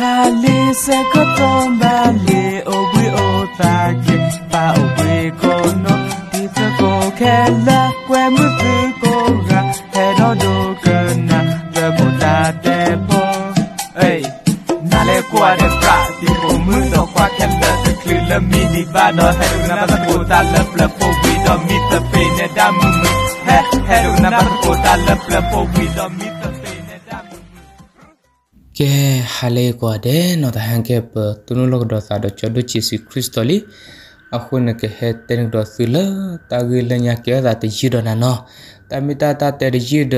ha li se ko tomba le o gwe o ta ke pa o gwe ko no ti ta ko ke la kwe mu pu ko ga he do do ke na de bo ta te po ei na le ko a de pra ti ko mu no kwa ke la se kli la ba no he do na ba ko ta la pla po wi do mi ta pe ne da mu he he do na ba ko ta la pla po wi do mi ကဲဟာလေကောဒဲနော်တဟန်ကပ်သူနုလောကဒေါ်စာဒချဒုချီစီခရစ်တိုလီအခုနကဟဲတန်ဒေါ်ဆူလာတာဂီလညာကဲဒါတဂျီဒနာနော်တမီတာတာတဲဂျီဒ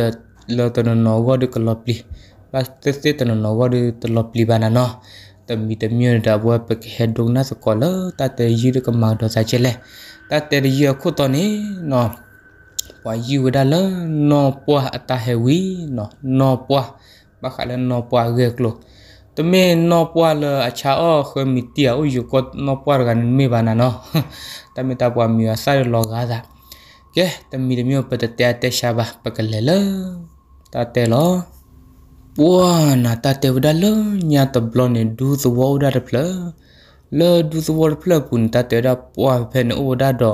လောတနနောဝဒကလပလီပတ်တက်စတနနောဝဒတလပလီဘာနာနော်တမီတမီဒါဘဝပကဟဲဒုံနာစကောလာတာတဲဂျီဒကမာဒေါ်စာချဲလဲတာတဲဂျီအခုတော်နေနော်ပွာယူဒါလနော်ပွာအတာဟဲဝီနော်နော်ပွာ ba kha la no pa ge klo to me no pa la acha o kho mi ti o yu ko no pa ga me ba na no ta me ta pa mi sa lo ga da ke ta mi de mi pa ta ta ta sha ba pa ka le la ta te lo wa na ta te da lo nya ta blo ne du the wa da de pla le du the wa pla pun ta te da pa pe ne o da do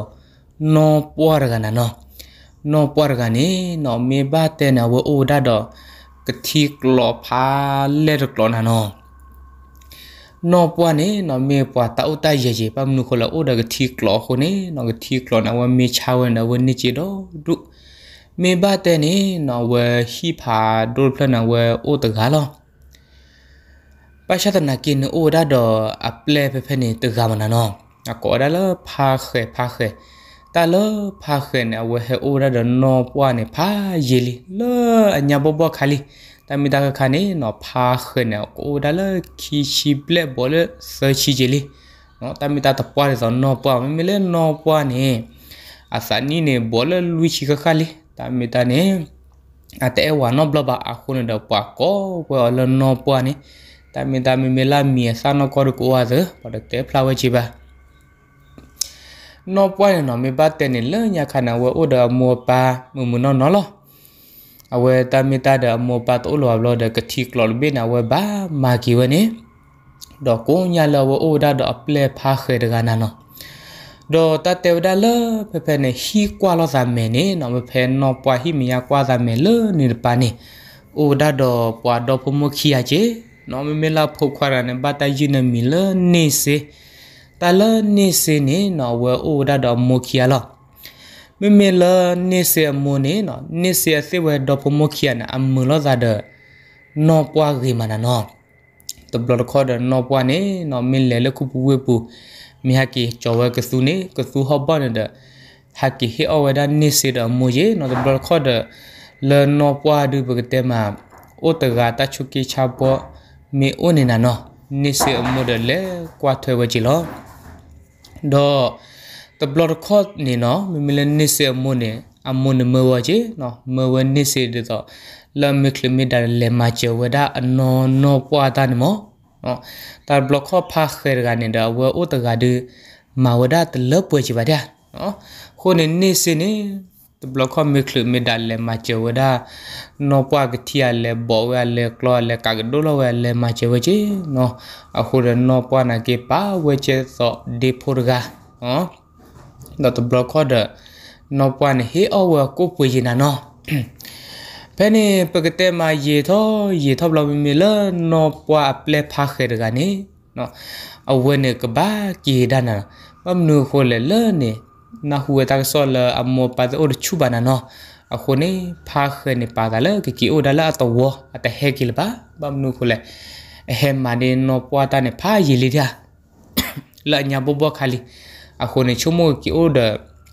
no pa ga na no no pa ga ne no me ba te na wa o da do กะทีกลอพาเลรกลอนฮานอนอปวนี่นอเมปวตาอุตายเยปามนุคนละโอดากะทีกลอคนนี่นอกะทีกลอนะวะเมชาวนนะวะนิจิโดดุเมบะเตนี่นอวะฮีพาโดลพลนะวะโอตกาลอပရှာတနာကင်းအိုဒါတော့အပလေဖဖနေတကမနာနော အကောဒါလဖာခေဖာခေကလဖာခဲနဝဟေအိုရဒနောပွားနေဖာယေလီလအညာဘဘခါလီတမီတာခါနေနော်ဖာခဲနအိုဒါလခီရှိပလက်ဘောလဆချီဂျီလီနော်တမီတာတပွားရဇနောပွားမမီလေနောပွားနေအစနီနေဘောလလူချီခခါလီတမီတာနေအတဲဝါနောဘလဘအခုနေတော့ပွားကောဝဲလနောပွားနေတမီတာမီမီလာမီဆာနောကောရကိုဝါဇပဒက်တေဖလာဝချီပါ no point no me ba te ne le nya khana wa o da mo pa mu mu no no lo awe ta mi ta da mo pa to lo lo da ka thi klo be na wa ba ma ki wa ne do ko nya lo wa o da do ple pha khe da ga na no do ta te da le pe pe ne hi kwa lo za me ne no me pe no pa hi mi ya kwa za me le ni pa ne o da do pa do po mo khi ya je no me me la pho khwa ra ne ba ta yin ne mi le ne se တလနေစင်းနေနော်ဝဲအိုဒါတော့မိုခီယာလားမမေလနေစမုန်နေနော်နေစသဝဲတော့ပမိုခီယာနာအမလသာဒနော်ပွားရီမနာနော်တဘလခေါ်တဲ့နော်ပွားနေနော်မင်းလေလခုပူဝဲပူမိဟကီချောဝဲကဆူနေကဆူဟဘနေတဲ့ဟာကီဟီအဝဲဒါနေစတဲ့မူရေနော်တဘလခေါ်တဲ့လေနော်ပွားဒူပကတဲမှာအိုတဂါတချုကီချဘောမေအိုနေနာနော်နေစမုဒလေကွာထွဲဝဲကြည်လောဒေါတဘလတ်ခော့နီနော်မမီလနစ်စေမွနေအမွန်မဝကြီးနော်မဝနစ်စေတော့လမ်မီကလမီဒါလေမချဝဒါအနော်နော်ပွားတာနမောနော်တာဘလတ်ခော့ဖာခဲရကနေဒါဝဲဥတကဒမဝဒါတလပွေချပါဒါနော်ခုန်နေစနေတဘလခမခလမဒလမချဝဒနောပွားကတိအလဲဘောဝလဲကလောလဲကကဒိုလဝလဲမချဝချေနော်အခုရနောပွားနာကေပါဝချေသောဒေဖူရဂါနော်တော့တဘလခဒနောပွားနဟေအဝကိုပွေရင်နော်ဖဲနေပကတဲ့မှာရေသောရေသောဘလမီလနောပွားပလက်ဖာခေရကနေနော်အဝဲနေကဘာကေဒနာမမနူခိုလဲလဲနေ na huwe tak sol ammo pa or chu bana no akhone pha khne pa dala ki ki odala to wo ata he kilba bam nu khule he mane no pwa ta ne pha yili dia la nya bo bo khali akhone chumo ki oda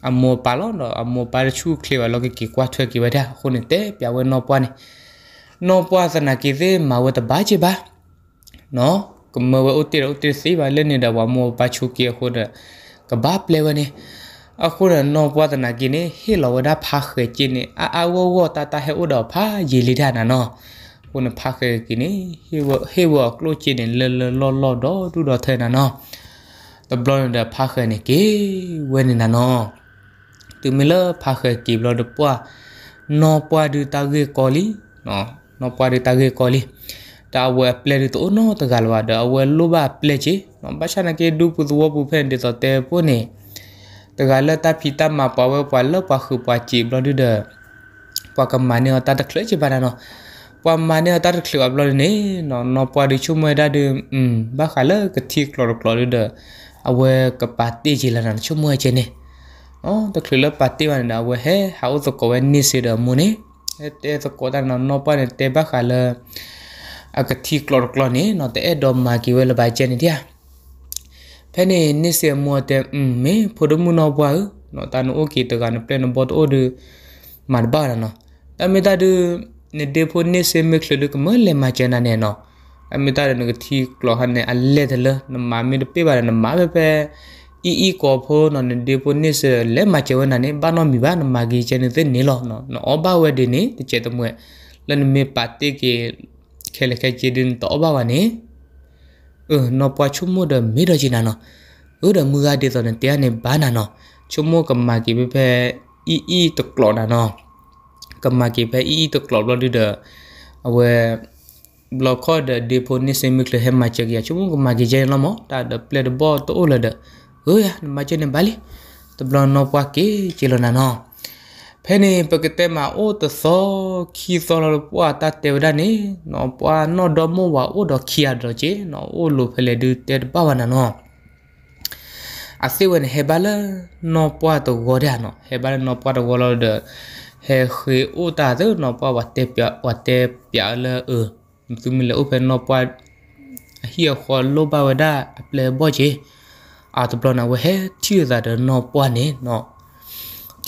ammo pa lo no ammo pa chu khle wa lo ki kwa thwe ki ba dia khone te pya we no pwa ne no pwa sana ki ve ma wa ta ba che ba no ကမဝဥတီရဥတီစီပါလနေဒါဝမောပါချူကီခိုဒကဘာပလေဝနေအခုရနောပွားတနာကိနေဟေလဝဒဖာခေချိနေအာအဝဝတတဟေဥဒဖာယေလီဒနာနောခုနဖာခေကိနေဟေဝဟေဝကလိုချိနေလလလောလောတော့တူတော့ထဲနာနောတဘလွန်ဒဖာခေနေကေဝဲနေနာနောသူမီလဖာခေကိဘလဒပွားနောပွားဒူတာဂေကောလီနောနောပွားဒူတာဂေကောလီတာဝဲပလက်တူနောတကလဝဒအဝဲလိုဘပလက်ချေနောဘာချနာကေဒူပူသူဝပူဖန်တေတော့တေပုန်နေတကလတာဖီတာမှာပဝဲပဝလပခုပချီဘလဒဒပကမနီတာတခလချီပါနော်ပမနီတာတခလဘလနေနော်နော်ပဝဒီချုမဒါဒอืมဘာခလကတိကလောကလောဒအဝဲကပတိချီလာနော်ချုမွေချေနေအော်တခလလပတိမနာဝဲဟဲဟောဇကောဝဲနိစေဒမူနေတဲ့သကောတာနော်နော်ပနေတဲ့ဘာခလအကတိကလောကလောနေနော်တဲ့ဒေါ်မာကီဝဲလဘိုင်ချေနေတရားဖဲနေနစ်စေမောတဲမေဖိုဒမှုနောဘွားနော်တန်โอเคတကန်ပလန်ဘော့တော်ဒမတ်ဘာရနော်အမေတာဒနေဒေဖိုနစ်စေမက်လဒကမလဲမချနာနေနော်အမေတာရနကတီကလဟန်နေအလဲတလနမမီပေးပါရနမပဲပဲอีอีกอพอนนเดปนิสเลมาเจวนันเนบ้านมีบ้านมากีเจนเตนลอนนอบ้าเวดินีเจตมวยลนเมปาติเกเคลเคเจดินตอบ้าวานีเออเนาะปวชุโมเดมิดจินาเนาะเออเดมือเดตอนเตียในบ้านน่ะเนาะชุโมกับมากิเปอีอีตกหลอดน่ะเนาะกับมากิเปอีอีตกหลอดเราดิเดเอาเวบล็อกคอดเดโพนิเซมิกเลเฮมาเจกยาชุโมกับมากิเจนละมอตาเดเพลดบอลโตโอละเดเออยามาเจนบาลีตบลอนเนาะปวาเกจิลนาเนาะဖဲနေပကတဲ့မှာအိုတစောခီစောလပွာတတေဝဒနေနော်ပွာနော်ဒမောဝါအိုဒခီယာဒချေနော်အိုလိုဖလေဒူတေပဝနာနော်အစီဝင်ဟေဘလနော်ပွာတဂောရနော်ဟေဘလနော်ပွာတဂောလဒဟေခေအိုတာဒနော်ပွာဝတေပြဝတေပြလအသူမီလအိုဖဲနော်ပွာဟီယခောလိုဘဝဒအပလေဘောချေအာတပလနာဝဟေချီဇာဒနော်ပွာနေနော်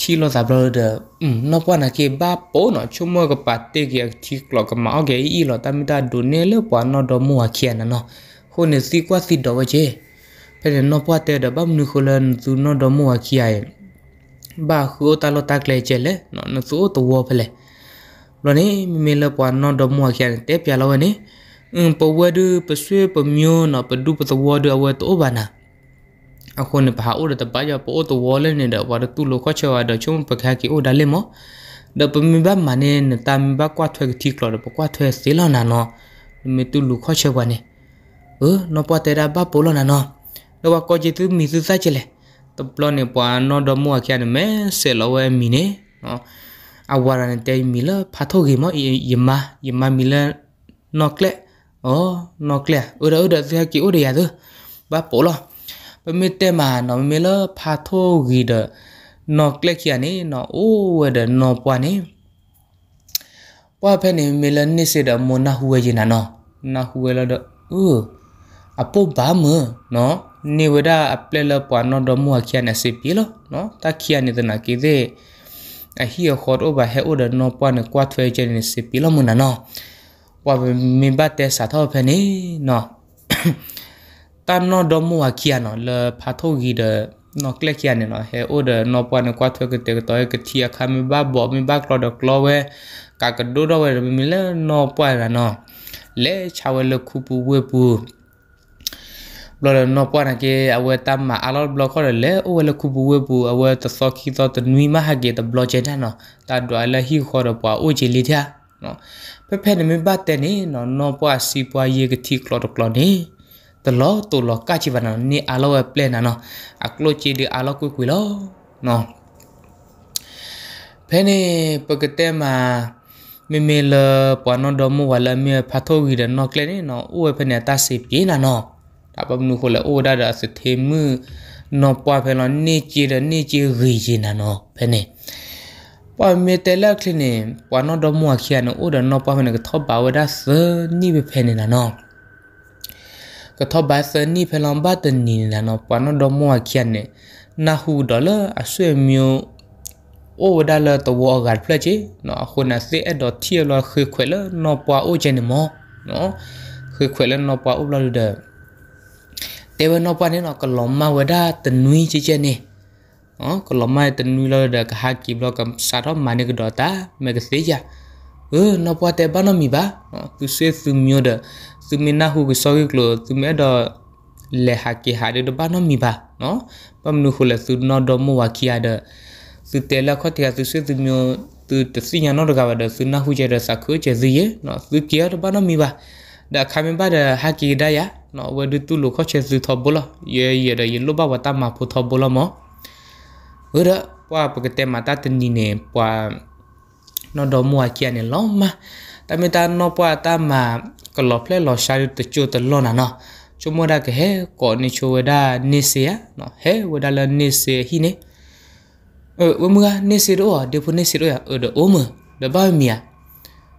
ချီလောဇာဘရဒอืมနောက်ပနာကေဘာပေါ်နော်ချုံမကပတ်တေကေချီကလောကမောကေအီလောတမီတာဒုန်နေလောပနော်ဒမွာခရနနော်ခုန်စီကွာစီဒဝဂျေဖဲနော်ပွားတဲ့ဒဘမ်နုခလန်ဇူနော်ဒမွာခရယဘာခူတာလောတက်လေချေလေနော်နဆိုတဝဖလေလောနေမမေလောပနော်ဒမွာခရတဲ့ပြလောနေအင်းပဝဲဒပဆွေပမျိုးနော်ပဒုပသဝဒအဝဲတောဘာနာအခုနဘာအိုတပယပိုတဝလနေဒဝရတူလခချဝဒချုံပခကီအိုဒါလေမဒပမီဘမနေနတမီဘကွာထွဲတိကလပကွာထွဲစေလနာနောမေတူလခချဝနေเออนอปวเตราบาโปลนานาะนวากอจิตุมีสุซาเจเลตปลอเนปานอดมัวแค่นเมเซลเวมีเนเนาะอาวารันเตมีละพาโทกิมอยมายมามีละนอกเลอ๋อนอกเลอุระอุระเสียกิอุระยาตุบาโปลอမေတဲမာနော်မေလဖာထိုဂီဒနော်ကလက်ချာနေနော်အိုးဝဲဒနော်ပွားနေပွားဖဲနေမေလနိစေဒမနာဟူဝဲဂျင်နာနော်နာဟူဝဲလဒအိုးအပိုဘာမနော်နေဝဒအပလက်လပွားနော်ဒမူအချာနေစီပီလနော်တာချာနေတဲ့နာကိတဲ့အဟီယခေါ်တော့ဘာဟဲအိုဒနော်ပွားနေကွာထွဲဂျင်နေစီပီလမနာနော်ပွားမေဘတ်တဲစာထောဖဲနေနော်ตามนอดอมัวเคียนอเลพาโทกีเดนอกเลเคียนเนาะเฮโอเดนอปวนกวาทกเตกตอยกเทียคามิบาบอมิบากรอดกลอเวกากดูดอเวมิเลนอปวนเนาะလေချာဝဲလခုပူဝဲပူဘလော်နော်ပွားနကေအဝဲတမ်းမအလောဘလော့ခေါ်လေအဝဲလခုပူဝဲပူအဝဲတစောခီတော့တနွီမဟာကေတဘလော့ဂျေတန်နော်တတ်ဒွာလဟီခေါ်တော့ပွားအိုချီလီထနော်ဖဖဲနမဘတ်တဲ့နေနော်နော်ပွားစီပွားရေကတိကလော့တကလော့နေတလောတူလောကချိဗနာနေအလောပလဲနာနော်အကလိုချီဒီအလောကွကွလောနော်ဖဲနေပကတဲမှာမေမေလပနဒမဝလမေဖတ်ိုဂီရနော်ကလနေနော်အိုဖနေတဆေပြေးနာနော်ဒါပမနုခိုလေအိုဒါဒါစသေမှုနော်ပွားဖဲလောနေချီရနေချီရီချီနာနော်ဖဲနေပွားမေတလက်ခလနေပနဒမဝခရနော်အိုဒါနော်ပွားဖနေကထောပါဝဒါစနိဘဖဲနေနာနော်ကထဘဆန်နီဖလမ်ဘတ်တနီနာနောပနောဒမောချန်နေနာဟူဒေါ်လာအဆွေမျိုးအိုဒါလာတဝအဂါဖလက်ချေနော်ခုနစေအဒေါ်တီလောခွေခွေလနောပွာအိုဂျန်နမောနော်ခွေခွေလနောပွာအိုဘလာလူဒတေဝနောပွာနေနော်ကလောမဝဒါတနွီချေချေနေနော်ကလောမတနွီလောဒကဟာကီဘလောကစာတော့မနိကဒေါ်တာမေကစေချာเออเราพอแต่บ้านเรามีบ้าตุเสียตุมีเดตุมีน่าหูกิสอยกลัวตุมีเดလေဟာကေဟာဒီဘာနောမီဘာနော်ပမနုခလသုနောဒမဝခိယဒသုတေလခတ်ယာသုစေသူမျိုးသူတစီညာနောတကဘာဒသုနာဟုချေဒစခုချေဇီယနော်သုကေယဒဘာနောမီဘာဒါခမင်ဘာဒဟာကေဒယာနော်ဝဒတုလခချေသုသဘလယေယေဒယေလဘဝတမဖုသဘလမဝရပွာပကတေမတာတနိနေပွာ no do mo akia ne lo ma ta me ta no pa ta ma ko lo ple lo sha te chu te lo na no chu mo da ke he ko ni chu we da ni se ya no he we da la ni se hi ne e we mu ga ni se do de po ni se do ya e do o mo de ba mi ya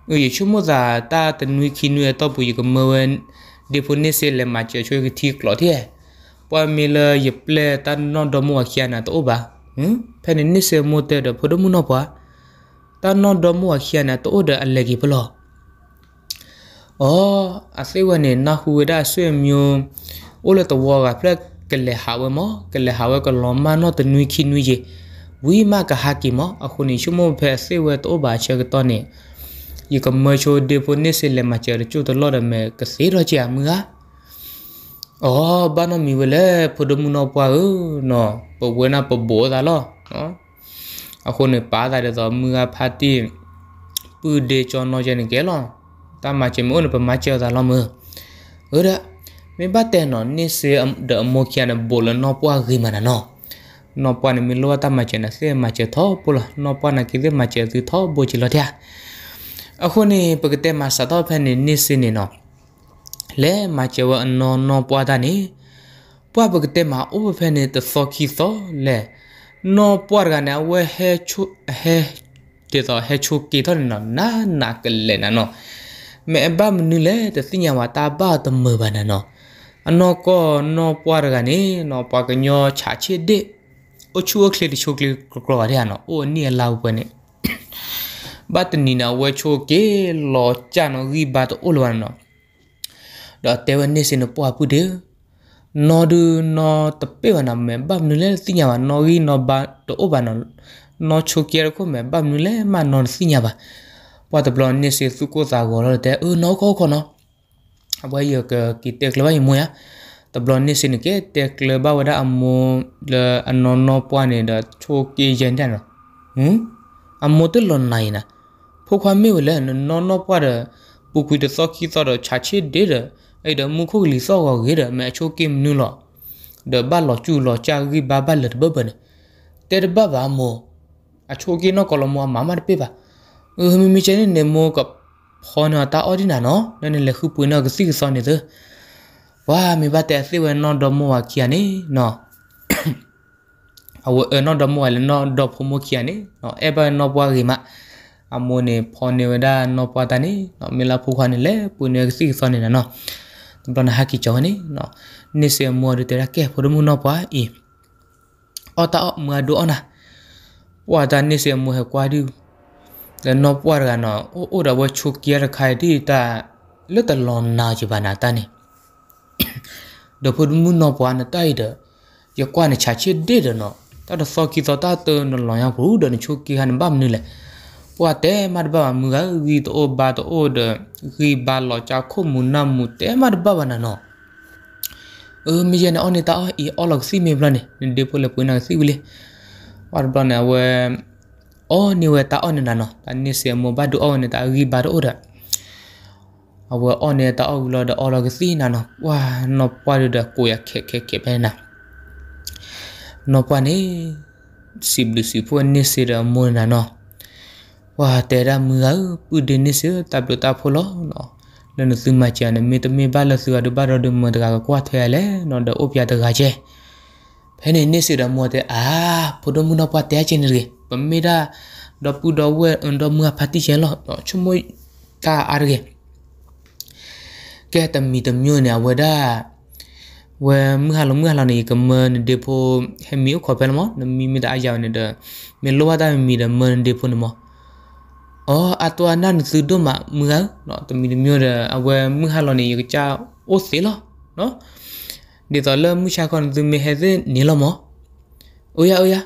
e ye chu mo da ta te nui ki nui to bu yi ko mo wen de po ni se le ma che chu ki ti klo ti ya pa mi le ye ple ta no do mo akia na to ba hm pe ni se mo te do po do mo no pa တန်နော်ဒမွာခိယနာတိုဒအလကီဘလောအော်အစေဝနေနာဟူဝဒဆွေမျိုးအိုလတဝါကဖလက်ကလေဟာဝမကလေဟာဝကလောမနောတနွိခိနွိကြီးဝီမကဟာကီမအခုနေရှုမဖဲစေဝတောဘာချက်တော့နေယကမချိုဒေဖိုနေစလေမချရချူတလော်ရမဲကစေရချာမူဟာအော်ဘာနမီဝလေဖဒမူနောပွားနော်ပဝဲနာပဘောဒါလောနော်အခုနေပါတာတော့မူကဖာတိပူဒေချောနောကျနေကဲလောတမချေမုန်ပမချေသာလောမဟိုဒါမေဘတဲ့နော်နိစေဒအမိုကျန်ဘောလနောပွားဂိမနာနောနောပွားနေမီလောတမချေနစေမချေသောပူလနောပွားနကိဒမချေသီသောဘူချီလောတဲ့အခုနေပကတဲ့မှာစတော့ဖက်နေနိစေနေနော်လဲမချေဝအနောနောပွားတာနေပွားပကတဲ့မှာဥပဖက်နေသသောခီသောလဲ no puar gana we he chu he te to he chu ki to no na na kle na no me ba mnu le te sinya wa ta ba to me ba na no ano ko no puar gani no pa gnyo cha che de o chu o kle ti chu kle kro ya no o ni la u ne ba te ni na we chu ke lo cha no gi ba to o lo no da te we ne sin no puar pu de နော်ဒူနော်တပေဝနာမဲဘပ်နူလဲသိညာပါနော်ဂီနော်ဘာတိုဘာနော်နော်ချိုကီရခုမဲဘပ်နူလဲမနော်သိညာပါပတ်တဘလနေစီစုကိုသာကိုတော့တဲ့အနော်ခေါခေါနော်အဘယကကီတက်လဘယမွယာတဘလနေစီနကေတက်လဘဝဒအမွန်လအနော်နော်ပွားနေတဲ့ချိုကီရန်တဲ့နော်ဟမ်အမွတ်တလွန်နိုင်နာဖိုခွာမေဝလဲနော်နော်ပွားတဲ့ပုကွီတစောခီစောတော့ချာချစ်တဲ့ ai da mu ko li so go ge da ma cho kim nu lo da ba lo chu lo cha gi ba ba le ba ba ne te ba ba mo a cho gi no ko lo mo ma ma pe ba e mi mi che ne ne mo ko pho na ta o di na no ne ne le khu pu na ga si ga so ne de wa mi ba te si we no do mo wa kia ne no အဝအနော်ဒမိုလနော်ဒဖမိုကီယနီနော်အဘနော်ပွားရီမအမိုနေဖော်နေဝဒါနော်ပွားတနီနော်မီလာဖူခွာနေလေပူနေစီဆောနေနော်บนาฮากิจอนี่เนาะนี่เสียมัวดูแต่ละแก่พอดมุนอปะอีออตาออมัวดูอนะว่าจานนี่เสียมัวกว่าดูแล้วนอปวารกันเนาะโอ้โอ้ดาวชุกเกียร์ใครที่ตาเลือดตลอนนาจิบานาตานี่เดี๋ยวพอดมุนอปวานะตายเด้อยกว่าในชาชิดเด็ดเนาะตาดฟอกิตาตาเตอนลอยาผู้เดินชุกเกียร์นบ้ามนี่แหละပွာတဲမတ်ဘာမူကရီတိုဘာတိုဒရီဘာလောချာခုမူနမူတဲမတ်ဘာဘနာနောအမီယန်အော်နေတာအီအော်လောက်စီမေဘလနေဒီပိုလပွေးနာစီဝလေဝါဘလနာဝဲအော်နေဝဲတာအော်နေနာနောတနိစီမဘဒူအော်နေတာရီဘာတိုဒအဝဲအော်နေတာအော်လောဒအော်လောက်စီနာနောဝါနောပွာဒကိုရခဲခဲခဲပဲနာနောပွာနေစီဘလူစီပွာနေစီရမွနာနောဝါတဲရမူအပူဒင်းစတပ်လို့တာဖိုလို့နော်လနစုမချာနမေတမေပါလစုရဒဘရဒမတကကွာထဲလေနော်တော့အပြတကချဲဖဲနေနေစရမောတဲ့အာဖုဒမုနပတဲချင်းလေပမေဒါတော့ပူတော့ဝဲအန်တော့မဖတိချဲလို့ချမွိတာအာရေကဲတမီတမျိုးနေဝဲဒါဝဲမဟာလုံးမဟာလာနေကမန်ဒီဖိုဟဲမီကိုခေါ်ပဲမနမီမီတာအယောင်နေတဲ့မေလောဝတာမီမီတဲ့မန်ဒီဖိုနမောအော်အတော်နန်စုဒုမမငါနော်တမီမျိုးတဲ့အဝဲမဟာလော်နေရကြအိုစေလောနော်ဒီတော်လမှုရှာခွန်သူမီဟဲဇင်းနီလမောအိုယာအိုယာ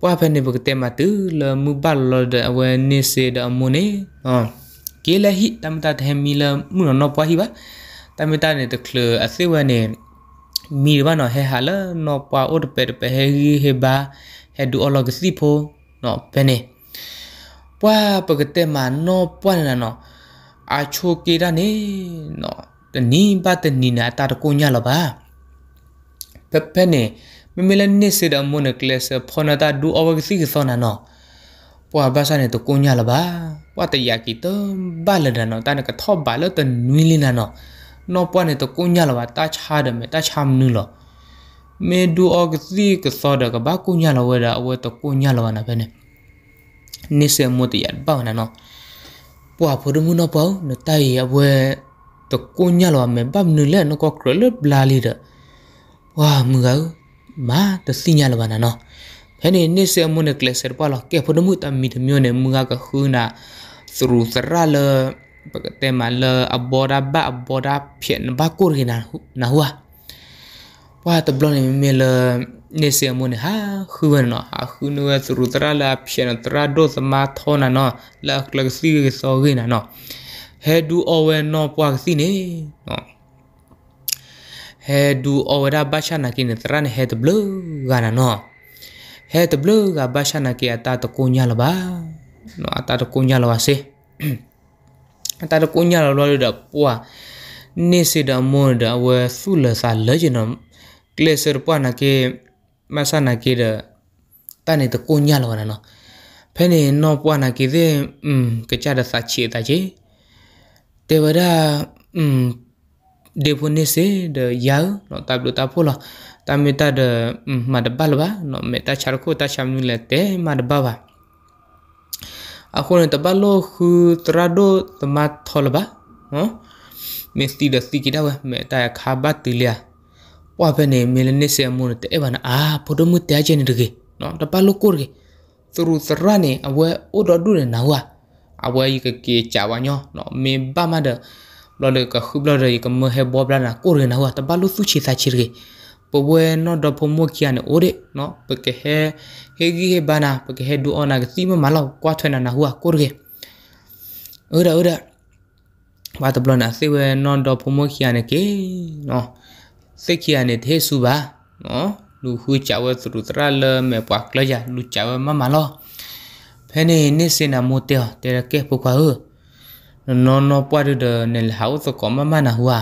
ပွားဖက်နေဘကတဲမတူလမှုဘတ်လော်တဲ့အဝဲနေစေတဲ့အမုန်နေနော်ကေလဟိတမတတဟမီလမှုနော်ပွားဟိပါတမတနေတကလအစေဝနေမီဘာနော်ဟဲဟာလနော်ပွားအိုတပက်တပက်ဟဲဟီဟေဘာဟဲဒူအော်လော့ဂစီဖိုနော်ဘယ်နေပွာပကတဲ့မှာနောပွန်လာနော်အချိုကေရနေနော်တနီးပါတနီးနာတာတကိုညလပါပပနေမမလနေစရမုန်ကလစဖနတာဒူအဝကစီကသနာနော်ပွာဘာစနေတကိုညလပါပွာတရကီတဘလဒနော်တာနကထောဘလတနွီလီနာနော်နော်ပွာနေတကိုညလပါတာချားတယ်မတာချာမနူလောမေဒူအဝကစီကသဒကဘာကိုညလဝဲတာအဝဲတကိုညလဝနာပဲနဲ့နေစမတိရပေါ့နာနော်ပွာဖရမှုနော်ပေါ့နတိုင်ရဘွဲတကိုညလောမေဘပ်နူလဲနကကရလဘလာလီရဝါမူကမာတစီညလောနာနော်ဖဲနေနေစမနကလစရပါလကေဖရမှုတမီတမျိုးနဲ့မူကကခုနာသရူသရလပကတေမလအဘောရာဘအဘောရာဖြစ်နဘကိုရနာနာဟွာပွာတဘလနေမေလ nesemone ha khuwano ha suru tara la pshena tara do sama thona no la klak si so gina no he du owe no pwa si ne no he du owe da basha na kin tra ne he de blue gana no he de blue ga basha na ki ata to kunya la ba no ata to kunya la wase ata to kunya la lo da pwa ne da mo da we sula sa le jina kleser pwa na masa na ki de ta ni te ko nya lo na no pe ni no po na ki de um ke cha da sa chi ta chi te ba da um de po ni se de ya no ta blu ta lo ta mi ta de um ma de bal ba no me ta char ko ta cham ni le te ma de ba ba aku ni ta ba lo khu tra do ma thol ba ha me sti de sti ki da wa me ta kha ba ti lia ဝါဖက်နေမီလနစ်ဆေအမှုန်တဲ့ဘာနာအာဖိုတိုမှုတဲချင်နေတကေနော်တပါလို့ကိုရကေသူရူစရနေအဝဲအိုတော်ဒူနေနာဝါအဝဲကကေချာဝါညောနော်မင်းဘာမတဲ့ဘလော်လေကခုဘလော်လေကမဟေဘောဘလာနာကိုရနာဝါတပါလို့သူချေသာချေကေပဝဲနော်တော့ဖမိုကီယန်အိုရေနော်ပကေဟေဟေဂီဟေဘာနာပကေဟေဒူအောနာကစီမမလောက်ကွာထွေနာနာဟူဟာကိုရကေအိုရာအိုရာဘာတဘလနာစေဝဲနော်တော့ဖမိုကီယန်ကေနော် sekia ne the su ba nó lu hu chawa tru tra le me pa kla ya lu chawa ma ma lo phe ne ne se na mo te te ra ke pu kwa hu no qua pa de de ne hau to ko ma ma na hua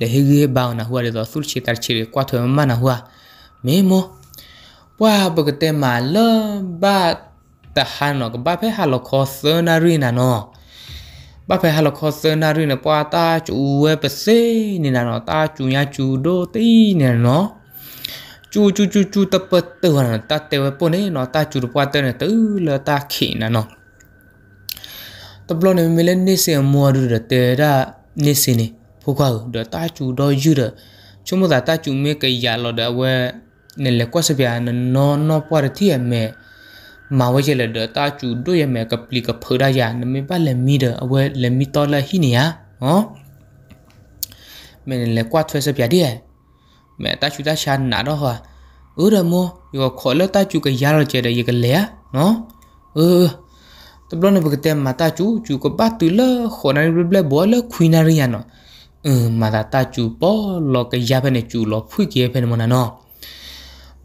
le hi gi ba na hua de do sul chi tar chi re kwa tho ma na hua me mo wa bu ke te ma le ba ta ha no ba phe ha lo ko se na ri na no ပဖဲဟလခောစနာရီနပွာတာချူဝဲပစေနေနာနော်တာချူညာချူဒိုတီနေနော်ချူချူချူချူတပတ်တော်နာတတဲဝဲပုန်နေနော်တာချူပွာတဲ့နေတူလတာခိနာနော်တဘလုံးနေမီလနေစင်မောရတဲ့တာနေစင်နေဖုကွာဒတာချူတော့ယူရချုံမတာတာချူမေကေရလော်ဒဝဲနေလေကွက်စပြာနော်နော်ပွားတဲ့မဲမာဝဲရဲ့လက်တာချူတို့ရဲ့မဲကပလီကဖေဒါရနမေပါလက်မီတဲ့အဝဲလက်မီတော်လက်ဟိနေရဟောမင်းလည်းကွာထွဲစပြတည်းရဲ့မဲတာချူတာရှာနာတော့ဟာဥရမောယောခေါ်လက်တာချူကရရကျတဲ့ရေကလေနော်เออตบลอนบกเตมมาตาจูจูก็บาตุละขอนาริบลบอละคุยนาริยานอเออมาตาตาจูปอลอกยาเปเนจูลอพุยเกเปเนมนาเนาะ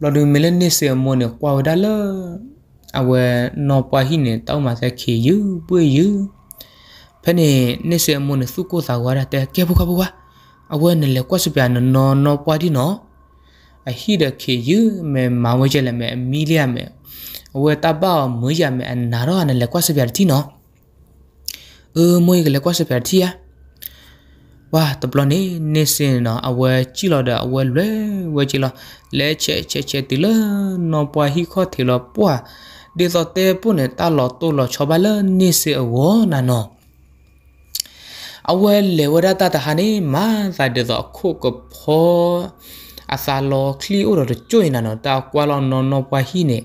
บลอดูเมเลนเนเซมอนเนี่ยกวาวดาละအဝဲနော်ပွားဟိနေတောက်မှာဆက်ခေယူပွေယူဖနေနေစေမုန်စုကိုသာဝရတဲ့ကေဘကဘွားအဝဲနေလေကွတ်စပြနော်နော်ပွားဒီနော်အဟိဒခေယူမေမဝဲချက်လည်းမေမီလီယာမေအဝဲတပောက်မွေးရမေအနာရောနဲ့လေကွတ်စပြတီနော်အမွေးကလေကွတ်စပြတီယာဝါတပလနေနေစင်နော်အဝဲကြည့်လို့တော့အဝဲလွဲဝဲကြည့်လို့လဲချက်ချက်ချက်တီလနော်ပွားဟိခော့တီလို့ပွားဒီတော့တေပုန်နဲ့တာလော်တိုလော်ချောပါလနေစေအဝနာနောအဝဲလေဝရတတဟာနေမာသာဒီတော့ခုကဖောအစာလော်ခလီအိုတော့ကျွိနာနောတာကွာလော်နော်နော်ပွားဟိနေ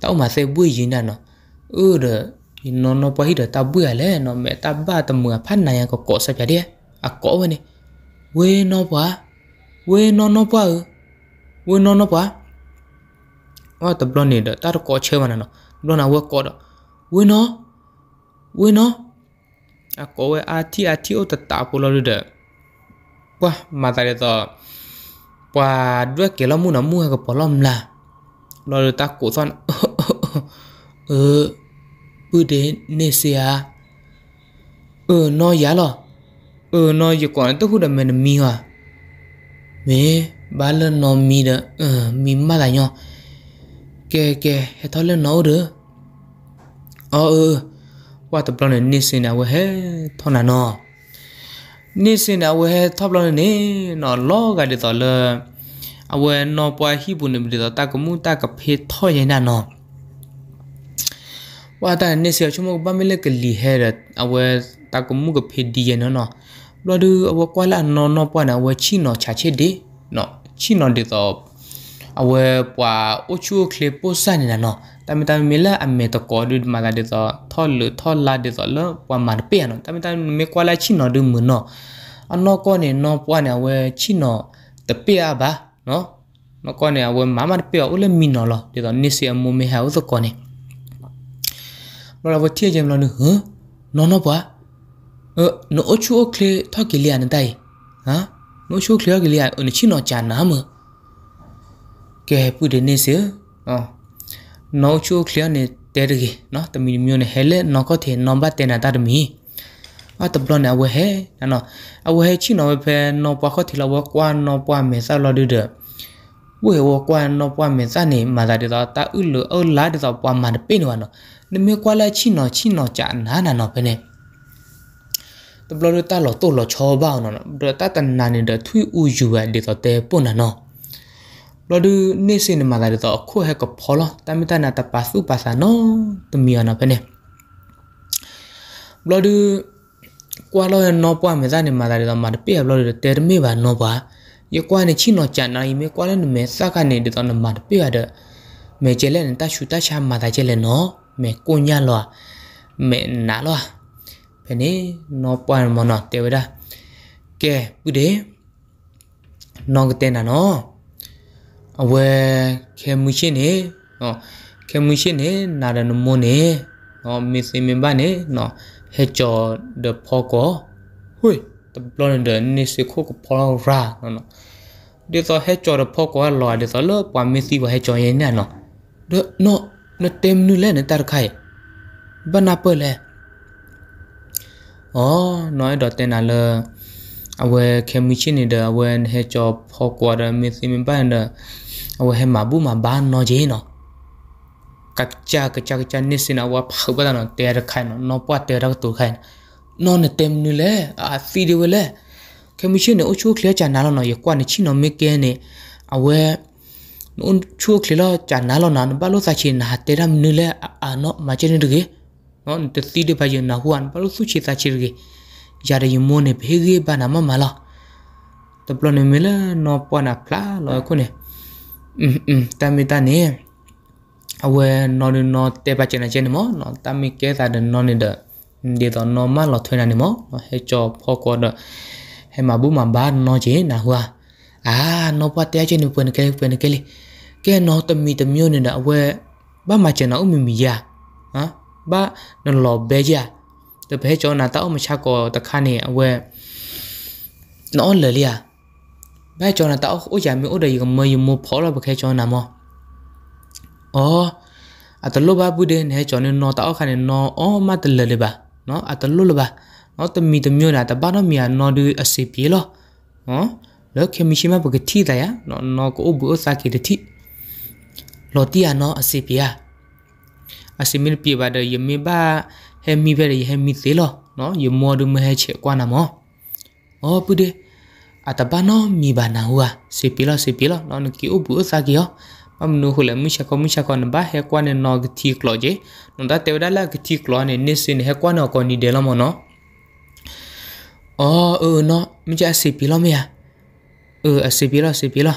တောက်မှာစေပွေရင်နာနောဥရနော်နော်ပွားဟိတော့တပွေရလဲနော်မေတဘတမူဖတ်နိုင်ရကကောဆက်ပြတယ်အကောဝနေဝေနော်ပွားဝေနော်နော်ပွားဝေနော်နော်ပွားအော်တဘလနေတော့တာကောချဲမနာနော် lo na we ko da we no we no a ko we a ti a ti o ta ta ko lo de qua mà tại đó qua đứa kia là mua nó mua cái bỏ lom là nó được ta cổ son ờ bữa đến Nesia ờ nó giá lo ờ nó giờ còn tôi hút được mình mi hòa mẹ ba lần nó mi đó ờ mi mà là nhau ကဲကဲဟဲ့တော်လည်းနော်ရအော်အဝတ်တပလောင်းနဲ့နေစင်တာဝဲဟဲ့ထောင်းနာနော်နေစင်တာဝဲဟဲ့ထောက်ပလောင်းနဲ့နော်လောကတဲ့တော်လည်းအဝဲနော်ပွားဟိဘူးနေပြီတော့တကမှုတကဖေးထောရင်နာနော်ဝါတာနေစရချမဘမလကလီဟဲရအဝဲတကမှုကဖေးဒီရနော်နော်ဘလဒူအဝကွာလာနော်နော်ပွားနာဝဲချီနော်ချာချေဒီနော်ချီနော်ဒီတော့အဝဲပွာအိုချိုခလေပိုဆန်နေနော်တမတမမေလာအမေတကောဒုမာကဒေသောထောလထောလာဒေသောလပွာမန်ပေနော်တမတမေကွာလာချိနော်ဒုမနော်အနော်ကောနေနော်ပွာနေအဝဲချိနော်တပေအပါနော်မကောနေအဝဲမမန်ပေအိုလေမီနော်လဒေသောနိစီအမူမေဟာဥသကောနေလောလဝတီဂျေမလနဟနော်နော်ပွာအဲနော်အိုချိုခလေထောကီလီယန်တိုင်ဟာနော်ချိုခလေကီလီယန်အနချိနော်ချာနာမေကဲပူဒီနေစီအော်နောက်ချိုကလျာနေတဲတကြီးနော်တမီမျိုးနဲ့ဟဲလက်နောက်ကောတဲ့နံပါတ်တဲ့နာတမီအတဘလနဲ့ဝဲဟဲနော်အဝဲချိနော်ဖဲနော်ပွားခတ်ထီလောကွာနော်ပွားမေဆာလော်ဒူဒဝဲဝကွာနော်ပွားမေဆာနေမာလာတဲ့တော့တာဥလူအော်လာတဲ့တော့ပွားမန်ပိနေဝနော်နမေကွာလာချိနော်ချိနော်ကြာနာနာနော်ဖဲနဲ့တဘလတို့တာလောတော့လောချောပါအောင်နော်ဒါတာတနာနေတဲ့ထွေဥယူရတဲ့တော့တဲပွန်းနော်လော်ဒူနေစင်မလာတော့ခုဟက်ကဖော်လာတမီတနာတပါစုပါစနောတမီယနာဖနေလော်ဒူကွာလော်ရနောပွားမေဇာနေမလာတော့မာတပြက်လော်ဒူတဲတမေပါနောပါယကွာနေချိနောကြန်နိုင်မေကွာလည်းနမေစကနေတော့နမာတပြက်ရတဲ့မေကျလဲတရှူတချာမာတကျလဲနောမေကိုညာလောမေနာလောဖနေနောပွားမနောတေဝဒကဲပုဒေနောကတဲ့နာနောအဝဲခဲမှုရှင်းနေနော်ခဲမှုရှင်းနေနာရနမုန်နေနော်မစ်စင်မင်ပါနေနော်ဟဲချော်ဒဖောကောဟွေတဘလန်ဒနိစခုကဖောရာနော်နော်ဒီတော့ဟဲချော်ဒဖောကောလော်ဒီတော့လောပွမ်မစ်စီဝဟဲချော်ရင်းနဲ့နော်ဒနော်နတေမနူလဲနတရခိုင်ဘနာပလဲအော်နော်ဒတဲ့နာလောအဝဲခဲမှုရှင်းနေတဲ့အဝဲဟဲချော်ဖောကောဒမစ်စင်မင်ပါနေဝဟဲမဘူးမဘာနော်ဂျေနော်ကัจจာကัจจာကัจจာနိစနာဝဖဘဒနော်တဲရခိုင်နော်နော်ပွားတဲရတူခိုင်နော်နဲ့တဲမနီလေအာဖီဒီဝလေကမရှင်နဲ့အချိုးကလေးချာနာလောနော်ရကွာနေချီနော်မေကဲနေအဝဲနော်ချိုးကလေးချာနာလောနော်ဘာလို့စာချီနာတဲရမနီလေအာနော်မချနေတကေနော်တတိတပါရနာဟူန်ဘာလို့စုချီစာချီတကေယာရယမုန်နေဘေဂေဘာနာမမလာတပလနေမီလေနော်ပွားနာဖလာလောခုနေอืมอืมตามิตานี่အဝဲနော်နော်တဲပါချင်နေချင်နော်နော်တမိကဲတာတဲ့နော်နေတဲ့ဒီတော့ normal လောက်ထွေးနေနေမောနော်ဟဲချောဖောကောတော့ဟဲမဘူးမဘာနော်ချင်နာဟွာအာနော်ပတ်တဲချင်နေပွင့်ကဲပွင့်ကဲလေကဲနော်တမိတမျိုးနေတဲ့အဝဲဘာမှချင်တော့ဥမီမီယာဟမ်ဘာနော်လော်ဘဲကြတဘဲချောနာတော့မချကောတခါနေအဝဲနော်လေလျာဘဲကျော်နတောက်အိုရမီအိုဒေကမယမဖော်လဘခဲကျော်နာမောအော်အတလောဘဘူးတဲ့နဲ့ကျော်နေနော်တောက်ခါနေနော်အော်မတလလေပါနော်အတလောလပါနော်တမီတမျိုးနာတပါတော့မီယာနော်ဒီအစီပြေလောဟောလောခေမီရှိမဘကတိတယာနော်နော်ကိုဘူစာကီတတိလောတီယာနော်အစီပြေအစီမီပြေပါတဲ့ယမီပါဟဲမီပဲရဟဲမီသေးလောနော်ယမောဒုမဟဲချေကွာနာမောအော်ဘူးတဲ့ atabano mi bana hua sipilo sipilo lon ki ubu sagio mamnu hule musha ko musha ko ba he kwane no gthi kloje nonda tewda la gthi klo ne nisin he kwane ko ni de lomo no o e no mja sipilo me ya e sipilo sipilo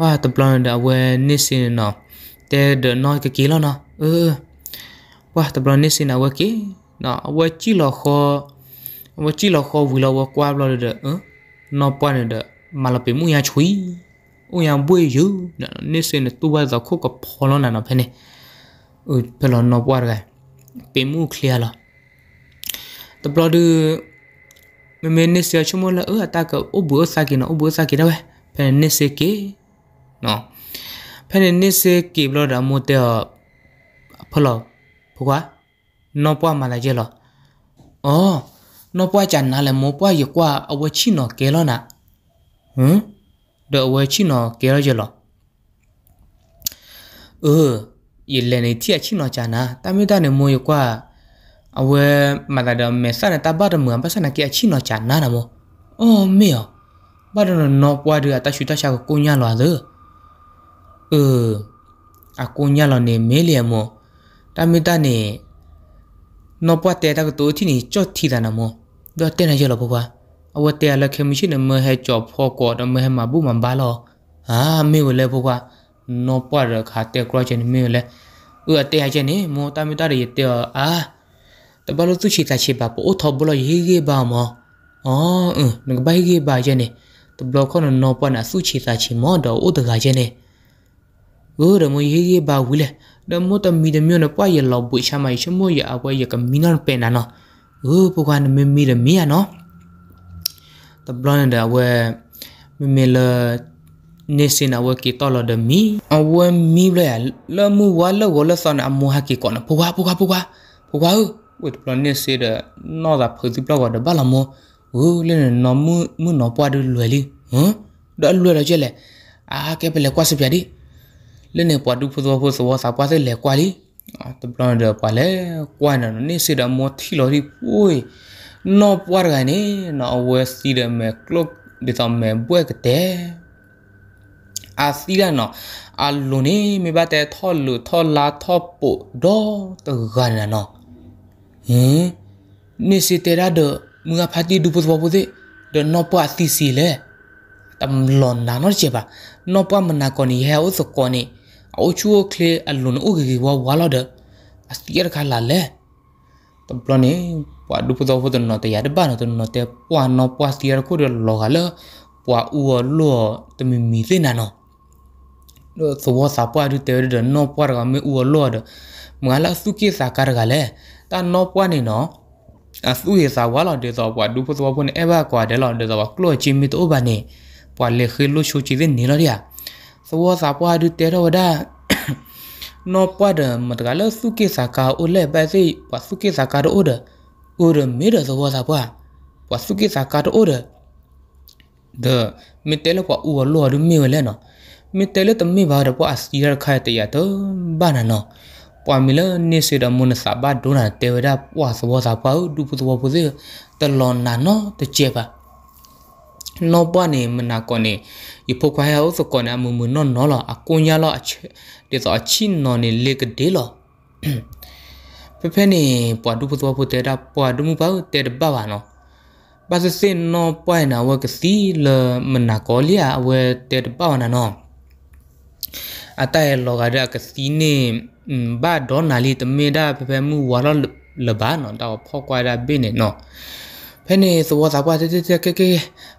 wa to plan da we nisin no te de no ke kilo no e wa to plan nisin awe ki no awe chi lo kho awe chi lo kho wi lo wa kwa lo de e nó quan này đó mà là bị mua nhà chui ô nhà bơi dữ nên xe này tu bao giờ khúc có polo nào nó phải này ừ phải là nó quan rồi bị mua clear là tập lo đưa mình mình nên xe chung mua là ở ta cả ô bữa sa kia nó ô bữa sa kia đâu vậy phải nên xe kia nó phải nên xe kia lo đã mua tờ phải là phải quá nó qua mà là gì là 哦。no pwa chan na le mo pwa yo kwa awa chi no ke lo na hm de awa chi no ke lo je lo ờ ye le ne ti a chi no cha na ta mi da ne mo yo kwa awa ma da da me sa na ta ba da mu ba sa na ke a chi no cha na na mo o me yo ba da no no pwa de a ta shu ta sha ko nya lo a de ờ a ko nya lo ne me le mo ta mi da ne no pwa te ta ko to ti ni cho ti da na mo ဒွတ်တဲ့နေရလဘွားအဝတ်တဲလက်ခမရှိနေမဟဲကြော်ဖောကောတော့မဟဲမှာဘူးမဘာလောဟာမေကိုလဲဘွားနောပွားရခါတဲ့ကရချင်မေကိုလဲဥအတဲချင်နေမောတာမီတာရတဲ့အာတဘလို့သူချီတာချီပါပို့ထော်ဘလို့ရေးရေးပါမောအော်အင်းငါဘိုက်ရေးပါချင်နေတဘလို့ခေါနနောပွားနာသူချီတာချီမောတော့ဥတကာချင်နေဘိုးရမရေးရေးပါဝီလဲဒမတမီဒမျိုးနပွားရလောက်ပွေချမိုင်ချမို့ရအပွဲရကမီနန်ပင်နာနော်အိုးပုကွာနမမီရမီယာနော်တဘလန်ဒါဝဲမမေလာနေစင်အဝကီတော်လဒမီအဝဲမီလဲလမူဝါလဝလဆန်အမူဟာကီကောနပွားပွားပွားပွားဝတ်ပလနေစေဒနော်ဒါဖူဒီပလောဒဘလာမောဟိုလဲနော်မူမူနော်ပွားဒလွယ်လီဟမ်ဒါလွယ်ရကျလဲအာကဲပလဲကွာစပြဒီလဲနေပွားဒူဖူသောဖူသောစာပွားစဲလဲကွာလီအတပလန်ဒါပါလေကွာနနနေစစ်တမောသီလော်ဒီပွိနော်ပွားရကနေနော်ဝဲစီတယ်မဲကလုတ်ဒီသမဲဘွဲကတဲ့အာစီရနော်အလုံးနေမိဘတဲ့ထော်လူထော်လာထော်ပို့ဒေါ်တကနနော်ဟင်နေစစ်တရဒမငါဖာတီဒူပုစဘပုဒေဒနော်ပွားသီစီလေတမ်လွန်နာနော်ချေပါနော်ပွားမနာကောနီဟဲဥစကောနီအောချူကလေအလွန်ဥကေဝဝါလာဒအစတီရခါလာလေတပလနေပဒုပတော်ဖတ်နော်တရဘာနော်နော်တပွာနော်ပွာစတီရခိုရလောကလပွာဥလောတမီမီသိနာနော်လို့သဝစာပွားတူတဲရဒနော်ပွာကမေဥလောဒမလာစုကေစာကာရကလေတာနော်ပွာနေနော်အစုရစာဝါလာဒေသောပွာဒုပတော်ဖတ်နေအဘကွာဒဲလောဒေသောကလောချင်းမီတိုဘာနေပွာလေခေလို့ရှိုချီတဲ့နေလောရစဝစာပွားဒုတေရဝဒနောပဒမတကလစုကေစာကာအိုလေပဲစီပစုကေစာကာတိုဒအိုရမေရစဝစာပွားပစုကေစာကာတိုဒဒမေတေလပွားဦးလောဒမေဝလဲနော်မေတေလတမေဘာဒပွားအစီရခါတရတဘာနာနော်ပွာမီလနေစေဒမွန်စာဘာဒိုနာတေဝဒပွာစဝစာပွားဒုပုသဝပုစေတလွန်နာနော်တကျေပါနောပွားနေမနာကောနေอีพวกเขาเอาสกอนะมือมือนอนนอละอากุญยาละเดี๋ยวอาชินนอนในเล็กเดละเพื่อนนี่ปวดดูพุทธวพุทธเดาปวดดูมือเปล่าเตะบ้าวะเนาะบาสเซนนอปวยนะว่ากสีเลมันนักอลียาเวเตะบ้าวนะเนาะอาตายลอกอะไรกสีนี่บ้าดอนนาลีตเมดาเพื่อนมือวาระလဘာနော်တော့ဖောက်ကွာတာပြနေနော်ဖဲနေသဘောသာကွာတက်တက်ကဲကဲ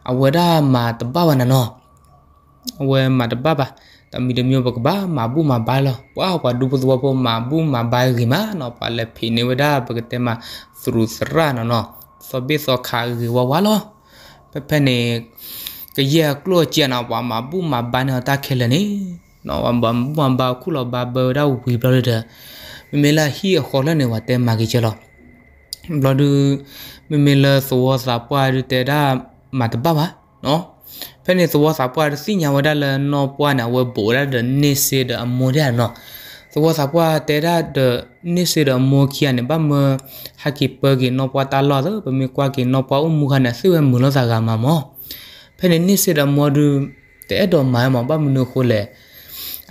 အဝဒမာတပဝနနော်ဝဲမတပပါတမီတမျိုးပကပါမဘူးမပါလောပွားပွားဒူပသူပေါ်မဘူးမပါရီမနော်ပါလက်ဖိနေဝဒပကတဲမသရူစရနော်နော်စဘိစခါရီဝဝါလောပပနေကရကလောကျန်အောင်ပါမဘူးမပါနေတာခဲလနေနော်ဝမ်ဘမ်ဘမ်ဘာခုလောဘဘဒါဝီဘလဒမေလာဟီခေါ်လနေဝတဲမကြီးချလောဘလဒမေလာစောစာပွားရတဲဒါမတပပါနော်ဖဲနေသဝစာပွားစီညာဝဒလနောပွားနာဝဘောရဒနေစေဒအမောရနောသဝစာပွားတေရဒနေစေဒမောခိယနေဘမဟကိပဂိနောပွားတလောဒပမေကွာကိနောပွားဥမူခနစေဝမူလစာကမမောဖဲနေနေစေဒမောဒုတဲ့အတော်မိုင်းမဘမနုခိုလေ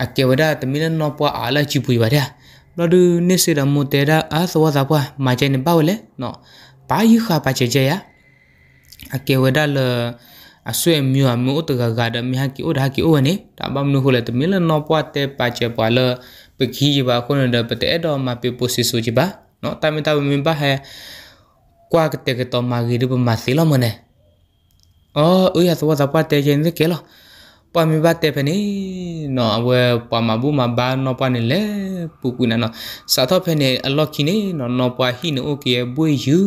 အကေဝဒတမီလနောပွားအာလာချီပူပါတဲ့ဘလဒုနေစေဒမောတေရအာသဝစာပွားမချိုင်နေပါဝလေနော်ဘာယူခါပါချေချေယအကေဝဒလောအဆွေမြူအမျိုးတကကဒမြကီအိုဒါကီအိုနေတဘမနုဟလတမီလနောပွားတဲ့ပါချပွာလပခီဘာခွန်ဒပတဲ့တော်မပပစီဆူချပါနော်တမတမင်ပါဟဲကွာကတဲ့ကတော်မာဂီရပမစီလမနေအော်ဥရသဝသပတ်တဲ့ရင်စကေလောပမဘတ်တဲ့ဖနေနော်အဝဲပမဘူးမဘာနော်ပနေလေပူပူနာနော်စာတော့ဖနေအလော့ခီနေနော်နော်ပွားဟီနိုကေဘွေယူ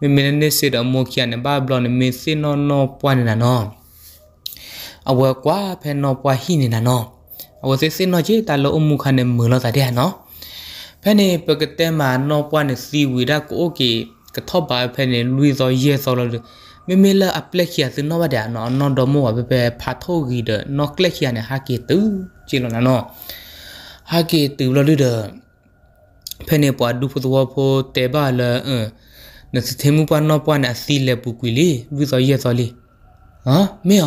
မင်းမင်းနဲ့စစ်တော့မိုကီယာနဲ့ဘာဘလောနဲ့မင်းစင်နော်နော်ပွားနေတာနော်အဝဲကွာဖဲနော်ပွားဟိနေတာနော်အဝဲစစ်စင်နော်ကြီးတာလို့အမှုခနဲ့မလို့တာတဲ့နော်ဖဲနေပကတဲမှာနော်ပွားနဲ့စီဝီဒါကိုโอเคကထော့ပါဖဲနေလူစောရဲစောလို့မမလာအပလက်ခီယာစနော်ဗဒါနော်နော်ဒမောပဲပဲဖာထိုဂီဒနော်ကလက်ခီယာနဲ့ဟာကေတူချီလို့နော်ဟာကေတူလို့လို့တဲ့ဖဲနေပွားဒူဖို့တော့ဖို့တေပါလဲအင်းနစသေးမှုပနောပွားနဲ့အစီလက်ပူကွီလေလူစော်ရဲစော်လေဟာမေဟ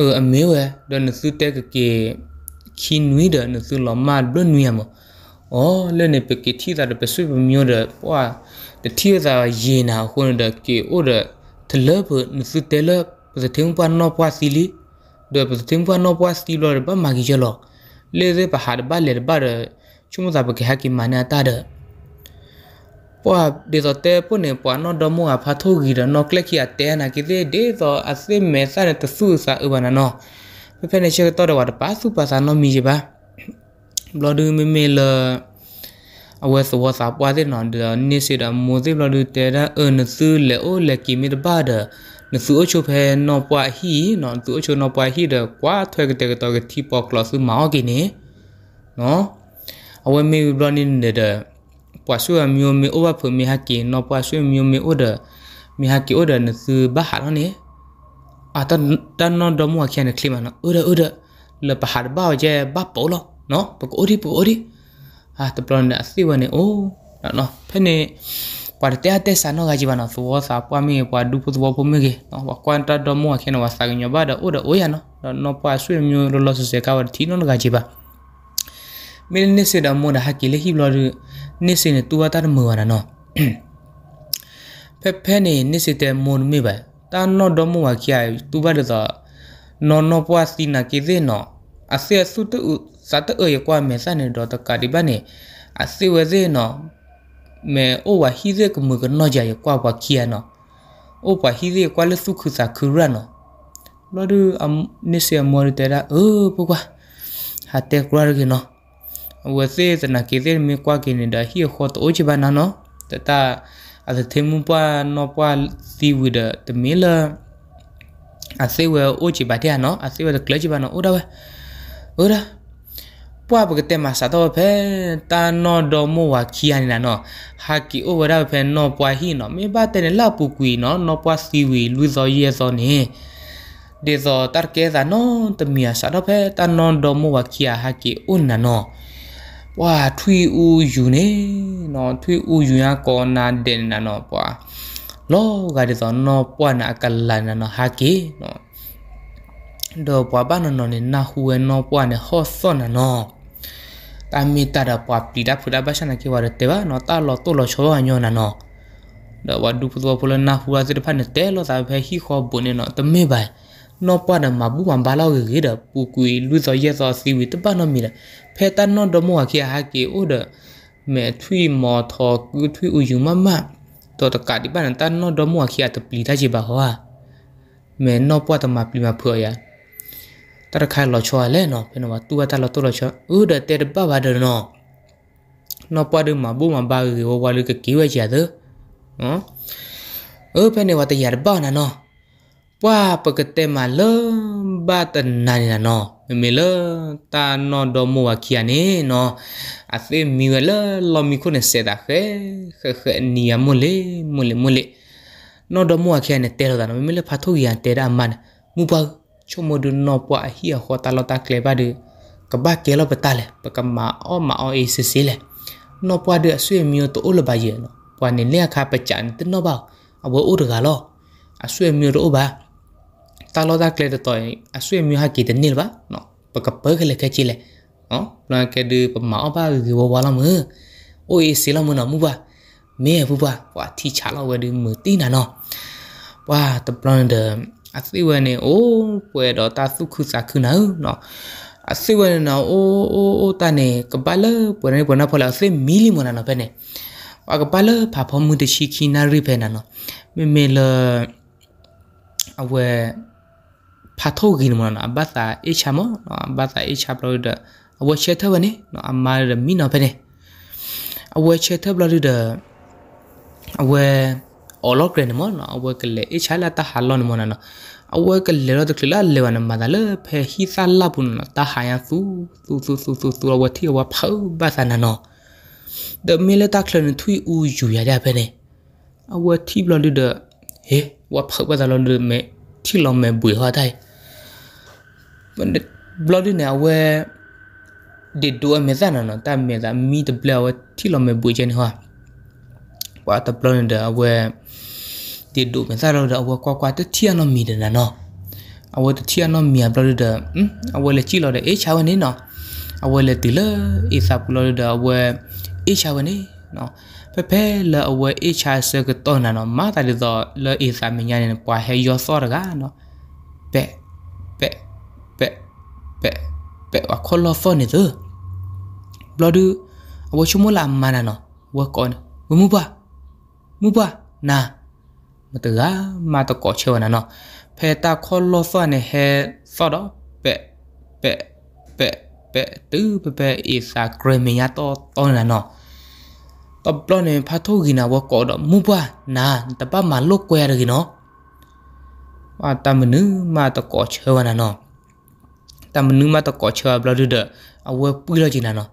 အအမေဝဲဒနစုတက်ကကေခင်းနွေးဒနစုလောမဒွနွေးမအော်လဲနေပကေတီတာပစွေမျိုးဒပွားတတိယသာရေနာခွန်းဒကေအိုဒသလဘနစုတဲလပစသေးမှုပနောပွားစီလီဒပစသေးမှုပနောပွားစီလောဘမာဂီဂျလောလေဇေပဟာဒဘလေဘရချုမသာပကေဟာကီမာနာတာဒပွာဒေသောတဲပုန်နေပွာနော်ဒမူအဖာထိုဂီရနော်ကလက်ကီအတဲနာကိသေးဒေသောအစစ်မဲဆတဲ့တဆူစာဥပနာနော်ဖဖနေချေတော့တော့ပါစုပါစာနော်မီချပါဘလော်ဒူမေမေလအဝဲစဝစာပွာတဲ့နော်ဒါနိစီဒါမိုဒီဘလော်ဒူတဲဒါအန်ဆူလေအိုလက်ကီမီဘာဒါနဆူအချိုဖဲနော်ပွာဟီနော်သူအချိုနော်ပွာဟီဒါကွာထွဲကတဲ့တော့ကတီပေါကလဆူမောကိနေနော်အဝဲမေဘလော်နီနေတဲ့ပွာဆွေမျိုးမေအိုဝဖမေဟာကေနော်ပွာဆွေမျိုးမေအိုဒါမေဟာကေအိုဒါနစဘဟာရနေအတန်တန်နော်ဒမွာခဲနေကလီမနော်အိုဒါအိုဒါလပဟာဘောဂျေဘပေါ်လောနော်ပကိုဒီပကိုဒီဟာတပလန်အစီဝနေအိုနော်ဖဲနေပွာတဲ့အသက်ဆန်တော့ကကြီးပါနော်သောစာပွာမေပွာဒူပုသဘောဖုံမေကေနော်ပွာကွန်တာဒမွာခဲနော်ဝါစာညဘာဒါအိုဒါအိုယာနော်နော်ပွာဆွေမျိုးလောလောဆစေကဝတီနော်ကကြီးပါမင်းနေစေဒါမွန်ဒါဟာကေလေဟီဘလော်နေ့စဉ်နဲ့တူဝတာတမေဝနာနော်ဖက်ဖဲနေနေ့စဉ်တဲ့မုန်မိပဲတာနော်တော့မဝကြိုင်တူဝတဲ့တော့နော်နော်ပွားစီနာကိသေးနော်အစေစုတူစတ်အေကွာမဲစနေတော့တကာဒီပနဲ့အစေဝစေနော်မဲအိုဝဟိဇေကမကနော်ကြရကွာကွာခီယနော်အိုပါဟိဇေကွာလစုခုစာခူရနော်လော်ဒူအနိစေမော်တရာအိုးပွားဟာတဲ့ကွာရကနော်ဝစေဇနာကေသေမီကွာကိနေတာဟီခောတိုချဘာနာနောတတာအသသေမူပါနောပါသီဝဒတမီလာအစေဝအိုချဘာတဲ့နော်အစေဝကလချဘာနော်အိုဒါဝအိုဒါပွားပကတဲ့မှာစာတော့ဖဲတာနော်ဒေါ်မိုဝါခီယာနေနော်ဟာကီအိုဝဒါဖဲနော်ပွားဟီနော်မေဘတဲ့လာပူကွီနော်နော်ပွားစီဝီလူဇော်ရဲဇော်နေဒေဇော်တာကေဇာနော်တမီယာစာတော့ဖဲတာနော်ဒေါ်မိုဝါခီယာဟာကီအွန်းနော်ပွာထွေဦးယူနေနော်ထွေဦးယူရကောနာတဲ့နာနော်ပွာလောကတဲ့တော့နော်ပွာနာကလန်နော်ဟာကေနော်တော့ပွာပါနော်နော်နာဟူဝဲနော်ပွာနဲ့ဟော့ဆော့နာနော်တာမီတာရပွာပလီတာဖူတာဘာရှနာကေဝရတဲ့ပါနော်တာလောတော့လောချောညောနာနော်တော့ဝဒူဖူတော့ဖူလနာဟူဝါစစ်ဖတ်နဲ့တဲလောသာဖဲဟီခေါ်ဘုန်နော်တမေပိုင်နောပဒမဘူဝံဘာလောက်ရေဒပူကွေလူဇောရဲဇောစီဝီတပနမီလဖဲတန်နောဒမောခေဟာကေအိုဒမဲထွီမောထောကူထွီဥယူမမတောတကတိပန်တန်နောဒမောခေအတပလီတချေပါဟောမဲနောပဒမပလီမဖောယာတရခိုင်လောချောလဲနော်ဖဲနောတူဝတလောတောလောချောဥဒတေတပဘာဒနောနောပဒမဘူမဘာရေဝဝလူကကိဝဲချာဒနော်เออเป็นในวัตยาบ้านะเนาะပွာပကတဲမလဘာတနာနီနာနော်မမေလတာနော်ဒိုမဝခီယနေနော်အဖေမီဝလလောမီခုနေစေတာခဲခဲခဲနီယမလေမလေမလေနော်ဒိုမဝခီယနေတဲရတာနော်မမေလဖာထုတ်ရန်တဲတာမန်မူပါချုံမဒုနော်ပွာဟီယဟောတာလတာကလေဘာဒီကဘာကေလပတလေပကမာအောမာအောအေးစစ်စစ်လေနော်ပွာဒအဆွေမျိုးတို့လပါရဲ့နော်ပွာနေလက်ခါပကြန်တနော်ပါအဘောဥဒကလောအဆွေမျိုးတို့ပါတာလောဒါကလေတော့အဆွေမြဟာကီတနိလပါနော်ပကပကလေကချီလေနော်လောကဒီပမောပါဒီဝဝလာမအိုအေစီလာမနမူပါမင်းဘူးပါဟွာတီချာလောက်ဝဲဒီမတီနာနော်ဟွာတပလန်ဒအသိဝဲနေအိုးပွဲတော့တာစုခုစာခုနော်နော်အသိဝဲနေနော်အိုးအိုးအိုးတနေကပလပွဲနေပွဲနာဖလာစေမီလီမနာနော်ပဲနေဟွာကပလဖာဖမှုတရှိခီနာရိပဲနာနော်မေမေလအဝဲဖာထိုဂင်မနဘတ်သာအေချာမောဘတ်သာအေချာပလောဒအဝချေသဘနေအမာရမီနဖနေအဝချေသဘလောဒအဝအော်လော့ဂရနမောအဝကလေအေချာလာတဟာလောနမောနအဝကလေရဒကလလေဝနမဒလဖေဟီသလာပုန်တဟာယသူသူသူသူသူသူဝတီဝဖောဘသနနောဒမီလတကလနထွီဦးယူရရဖနေအဝတီဘလောဒဟေဝဖောဘသလောဒမေတီလောမေဘွေဟာတိုင်း blood နဲ့ဝဲဒီဒိုအမေဇာနာနော်တာမေဇာမီတဘလဝတီလိုမေဘူဂျန်ဟာဝါတဘလန်ဒါဝဲဒီဒိုမေဇာရောဒါဝကွာကွာတတီယနော်မီဒနာနော်အဝဲတတီယနော်မီဘလဒါအဝဲလေချီလိုတဲ့အေချာဝနေနော်အဝဲလေတီလေအေစာပလိုဒါဝဲအေချာဝနေနော်ဖဖဲလာအဝဲ HR စကတော့နာနော်မာတာလေတော့လေအေစာမညာနေပွားဟဲရောစောရကနော်ပဲ့ပဲပဲဝါခေါ်လော်ဖုန်နေသူဘလဒူအဝချုမလာမနာနော်ဝကောနဝမူပါမူပါနာမတကမတကောချေဝနာနော်ဖဲတာခေါ်လော်ဖုန်နေဟဲဆော့တော့ပဲပဲပဲပဲတူပဲပဲအေစာဂရမီယာတော့တော့နာနော်တော့ဘလနေဖတ်ထုတ်ကိနာဝကောတော့မူပါနာတပမလုတ်ကွဲရကိနော်မာတမနုမာတကောချေဝနာနော်တမနူးမတကောချာဘလဒဒအဝဲပူလာချင်နော်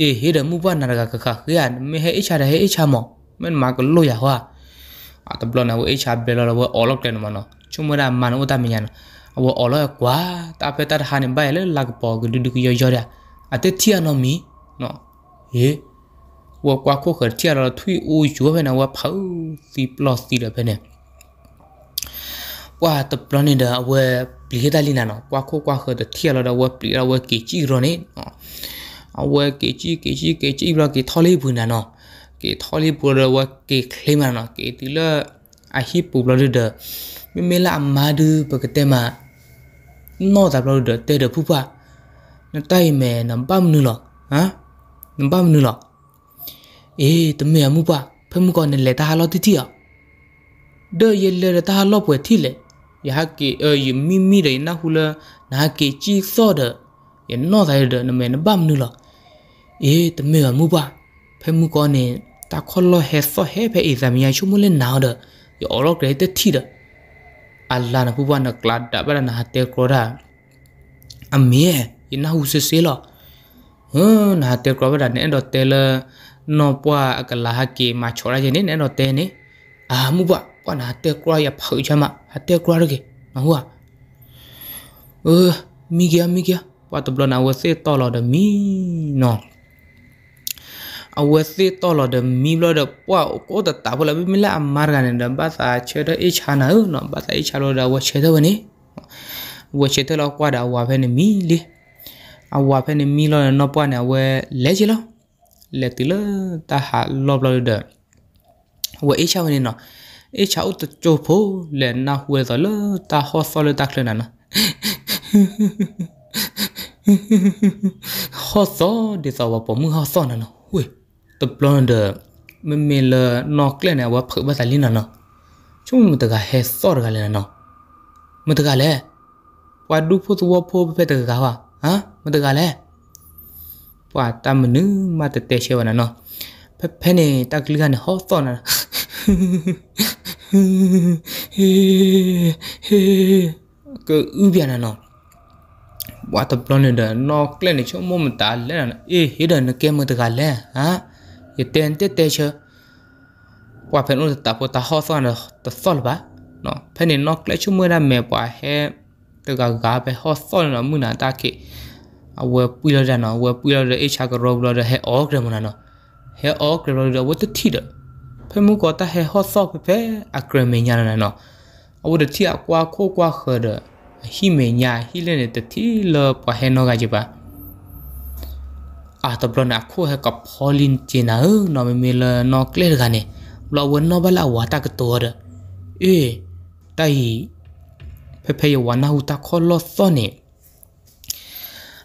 အေဟေဒမူပနာရကခခခရမေဟေအချာဟေအချာမောမန်မာကလိုရဟွာအတဘလနာဝေချာဘလလဝအော်လောက်တယ်မနော်ချုံမရမန်ဝတမညာနဝအော်လောက်ကွာတပက်တဟန်ဘိုင်လေလကပေါ်ဂဒဒကရရရအတတီယနမီနော်ဟေဝကွာခိုခတီယရထွေအိုးယောဖနဝဖောက်စီပလော့စီရဖနေဝါတပလနေတာဝဲပလီဒါလီနာနော်ကွာခိုကွာခဒထီရလာဝပလီရဝကေချီရနေနော်အဝကေချီကေချီကေချီဘလကေထော်လေးဘူးနာနော်ကေထော်လေးဘူးရဝကေခလိမနော်ကေတီလာအဟိပူဘလဒမမေလာမာဒူပကတေမာနော်တာဘလဒတေဒဖူဖာနတိုင်မဲနံပါမနူလောဟမ်နံပါမနူလောအေးတမေအမှုပါဖမှုကောနဲ့လေတာဟာလောတိတိရဒေရလေတာဟာလောပွဲတိလေ यहाँ के ये मी मी रे ना हुला ना के ची सो द ये नो दाइ द न मे न बाम नु ल ए त मे मु बा फे मु को ने ता खोल हे सो हे फे ए जाम या छु मु ले ना द ये और ग्रे ते थी द अल्लाह न पुबा न क्लाद दा बरा ना ते को रा अ मे ये ना हु से से ल ह ना ते को बरा ने द ते ल नो पा अकला हा के मा छोरा जे ने ने नो ते ने आ मु बा quan hati kura ya phau chama hati được ge na hua ơ mi kia mi kia và tập lần nào sẽ to là đầm mi nọ awal si tolo de mi lo de po ko da ta bola bi mila amarga ne da ba sa che da i cha na no bắt sa i cha lo da wa che da wani wa che da lo kwa da wa pe ne mi đi, a wa pe ne mi lo ne no pa ne wa le che lo lấy ti lo ta ha lo lo được, wa i cha wani no e chau to chopo le na hue da la ta ho so le ta klena na ho so de sa wa po mu ho so na no hue to plunder me me le no klena wa phu ba sa lin na no chu mu ta ga he so ga le na no mu ta ga le wa du phu tu wa pho pe ta ga wa ha mu ta ga le wa ta mu nu ma te te she wa na no pe pe ne ta klika ne ho so na ဟေးဟေးကူဥပြန်နော်ဝါတပလန်ဒါနော်ကလန်ချုံမမတာလဲနအေးဟေဒနကဲမတကလဲဟာယတန်တက်တဲချပွာဖဲနုတာပေါ်တာဟောဆန်တဆောလပါနော်ဖဲနေနော်ကလချုံမရမဲပွာဟဲတကဂါပဲဟောဆောလနမနာတာကေအဝဲပူရတဲ့နော်ဝဲပူရတဲ့ HR ကရောဘလတဲ့ဟဲအော်ဂရမနာနော်ဟဲအော်ဂရရောဝတ်တိတဲ့พื่อมุกอตาเฮฮอดซอกเพ่อะกรเมญานะเนาะเอาุธที่อักว่าโคกว่าเขดฮิเมญาฮิเลเนตที่เลปะเฮนอกาจิบะอาตบลนาคู่เหกับพอลินเจนาเออนอมเมลนอกเลกันเนี่ยาวันนอบลาวาตากตัวเดเอ้ไตเพเพยวานนาหูตาคอลอซอเนี่ย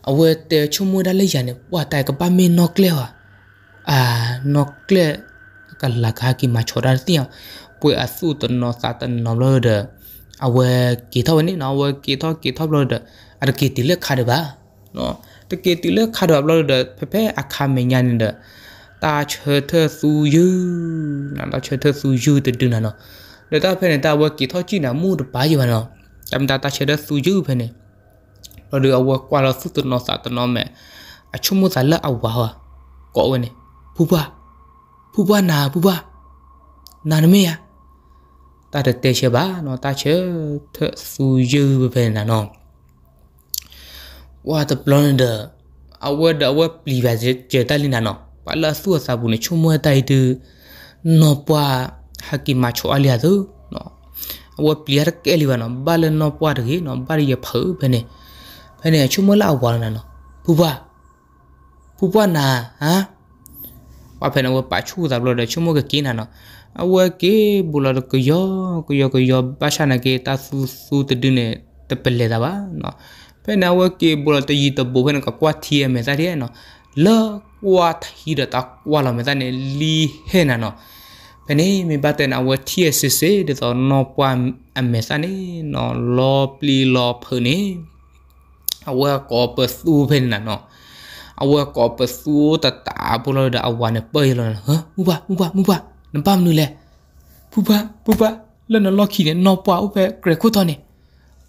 เอาเวเตชุ่วมงดาเลยยัาเนี่ยว่าแตยกับบ้านเมนอกเลวอ่านอกเลကလခါကီမချောရာတီယပွေအဆူတနောစာတနောလောဒအဝဲကီထောနိနောဝဲကီထောကီထောလောဒအရကီတီလက်ခါဒဘာနော်တကီတီလက်ခါဒဘလောဒဖဖဲအခါမညာနိဒတာချေထဆူယူနော်တာချေထဆူယူတဒူနာနော်ဒတာဖဲနေတာဝဲကီထောကြည့်နာမူတဘာယဘာနော်တမ်တာတာချေထဆူယူဖဲနေလောဒအဝဲကွာလောဆူတနောစာတနောမဲအချုံမဇလအဝါကောဝဲနေဖူပါပူပွားနာပူပွားနာနမေယတာတတဲချေပါနော်တာချေသဆူယူဘယ်နာနော်ဝါတပလန်ဒါအဝဒအဝပလီဗာဂျေတလီနာနော်ပါလာဆူဆာဘူးနေချုံမွဲတိုက်တူနော်ပွားဟာကီမာချိုအလျာသူနော်အဝပလီရကဲလီဝနော်ဘာလနော်ပွားတကြီးနော်ဘာရီရဖူဘယ်နေဘယ်နေချုံမလာဝါနာနော်ပူပွားပူပွားနာဟမ် wa phe no pa chu da lo de chu mo ke kin na awa ke bula lo yo ko yo ko yo ba sha na ke ta su su te de ne te pele da ba no phe na wa ke bula te yi te bo phe na ka kwa thi me da de no lo kwa thi da ta kwa la me da ne li he na no ဖနေမိဘတဲ့နာဝတီစစေတဲ့တော့နော်ပွမ်အမေစနေနော်လောပလီလောဖနေအဝကောပစုဖနေနော် awal ko pesu tata pulau da awan apa ya lon ha muba muba muba nampam nu le buba buba lon lo ki ne no pa upe kre ko to ne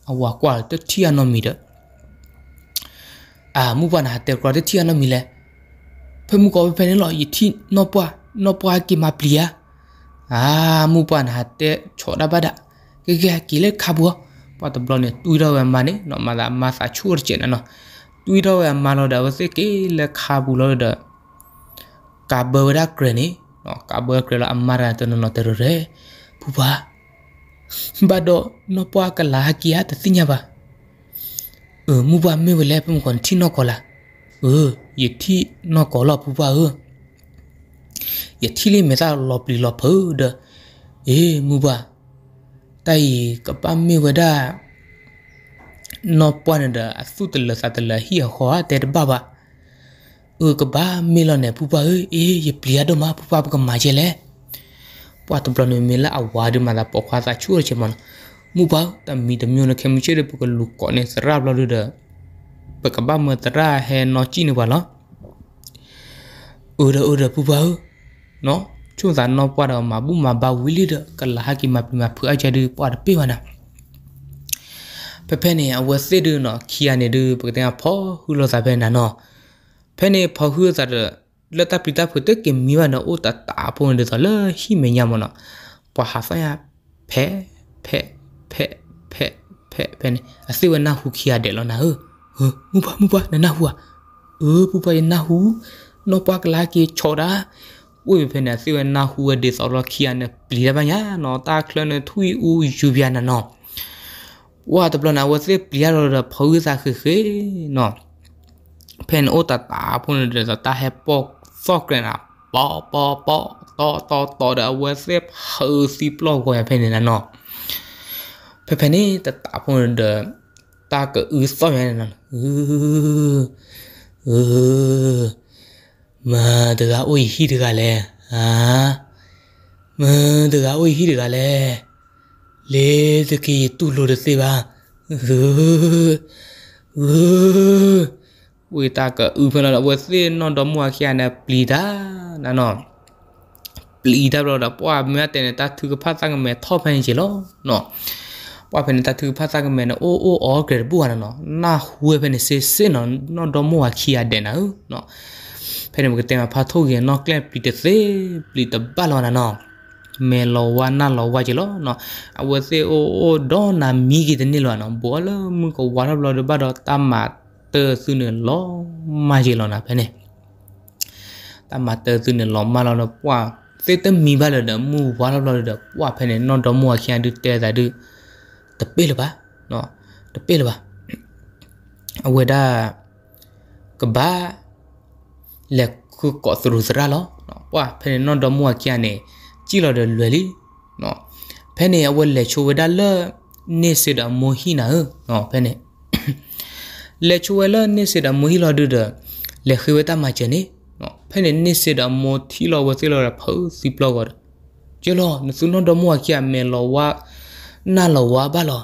awa kwa te ti ano mi de a muba na te kwa te ti ano mi le pe mu ko pe ne lo yi ti no pa no pa ki ma plia a muba na te choda bada ke ke ki le khabu pa to blon ne tu ra wa ma ne no ma la ma sa chur chen no ตุยเราอมมาลราเดาวเสกิเลขาบุลอดากาบเบอร์ดักเรนี่กาบเบอร์เกรลอัมมาราตันนอเตอร์เร่ผู้าบัดอนอปวากันลากี้ฮัตสิญญาบะเออมุบาไม่เวลาเป็นคนที่นอกลาเอออย่าที่นอกลาปู้วาเอออย่าที่เล่ไม่ได้ลอบลีลอบเพอเดอเออมุบาแต่กับป้าไม่เวลา no ponada asutla satla hi hoa te baba u ka ba melone pupa e e ye pliado ma pupa ka ma jele pwa to blano mela awad ma la pokha sa chu che mon mu ba ta mi de myo na khemi che de pu ka lu ko ne sra bla lu de pa ka ba ma tra he no chi ne ba lo u de u de pupa no chu sa no pwa da ma bu ma ba wili de ka la ha ki ma pi ma phu a che de pwa de pe wa na ဖဖဲနေအဝစစ်ဒုနော်ခီယာနေဒုပကတဲ့ဖောဟူလောစာဖဲနာနော်ဖဲနေဖောဟူစာဒလတပိတာဖုတကေမီဝနာအိုတတာပွန်ဒဇလဟီမညာမနော်ပဟာဖယာဖဲဖဲဖဲဖဲဖဲဖဲနေအစိဝနာဟူခီယာတယ်လောနာဟဟမူပါမူပါနနာဟူအအပူပါနာဟူနောပကလာကေချောရာဝိဖဲနေအစိဝနာဟူဒေဆောလခီယာနေပလီရပါညာနော်တာကလနေထူအူယူဗျာနာနော်ว่าตบลนาวัสิเปลี่ยนเราพาวซาคือเนาะเพนโอตาตาพูนเดตตาแฮปปอกซอกเลยนะปอปอปอตอตอตอเดอเวสิลเฮอซิปลอกว่าเพนนั่นเนาะเพเพนี่ตาตาพูนเดตาก็อือซออย่างนั้นเออเออมาเดอโอ้ยฮิดกันเลยอ่ามาเดอโอ้ยฮิดกันเลยလေစကီတူလိုတစေပါဝေတာကဥဖနာတော့ဝစေနော်တော့မွာခရနပလီတာနာနော်ပလီတာတော့ပွားမြတ်တဲ့တာသူကဖတ် sang မဲထော့ဖန်ချေလို့နော်ပွားဖန်တာသူဖတ် sang မဲနော်အိုးအိုးအော်ဂရဘူဟာနော်နာဝေဖန်စေစနော်နော်တော့မွာခရတဲ့နော်နော်ဖဲနေမကတဲ့မှာဖတ်ထုတ်ရင်နော်ကလပ်ပလီတစေပလီတဘလောနာနော် me lo wa na lo wa jelo no awe se o o do na mi gi de ni lo no bo lo mu ko wa lo lo ba do ta ma te su ne lo ma jelo na pe ne ta ma te su ne lo ma lo no kwa se te mi ba lo de mu wa lo lo de kwa pe ne no do mu a khian du te da du te pe lo ba no te pe lo ba awe da ka ba le ku ko su ra lo no kwa pe ne no do mu a khian ne ကြည့်လာတယ်လွယ်လီနော်ဖဲနေအဝက်လက်ချိုဝဒါလနေစစ်တာမိုဟီနာနော်ဖဲနေလက်ချိုဝလနေစစ်တာမိုဟီလာဒူဒလက်ခွေတာမချနေနော်ဖဲနေနေစစ်တာမိုသီလောဝသီလောရဖုစီဘလော့ကကျေလောနစုနောဒမွာကီအမဲလောဝနာလောဝဘလော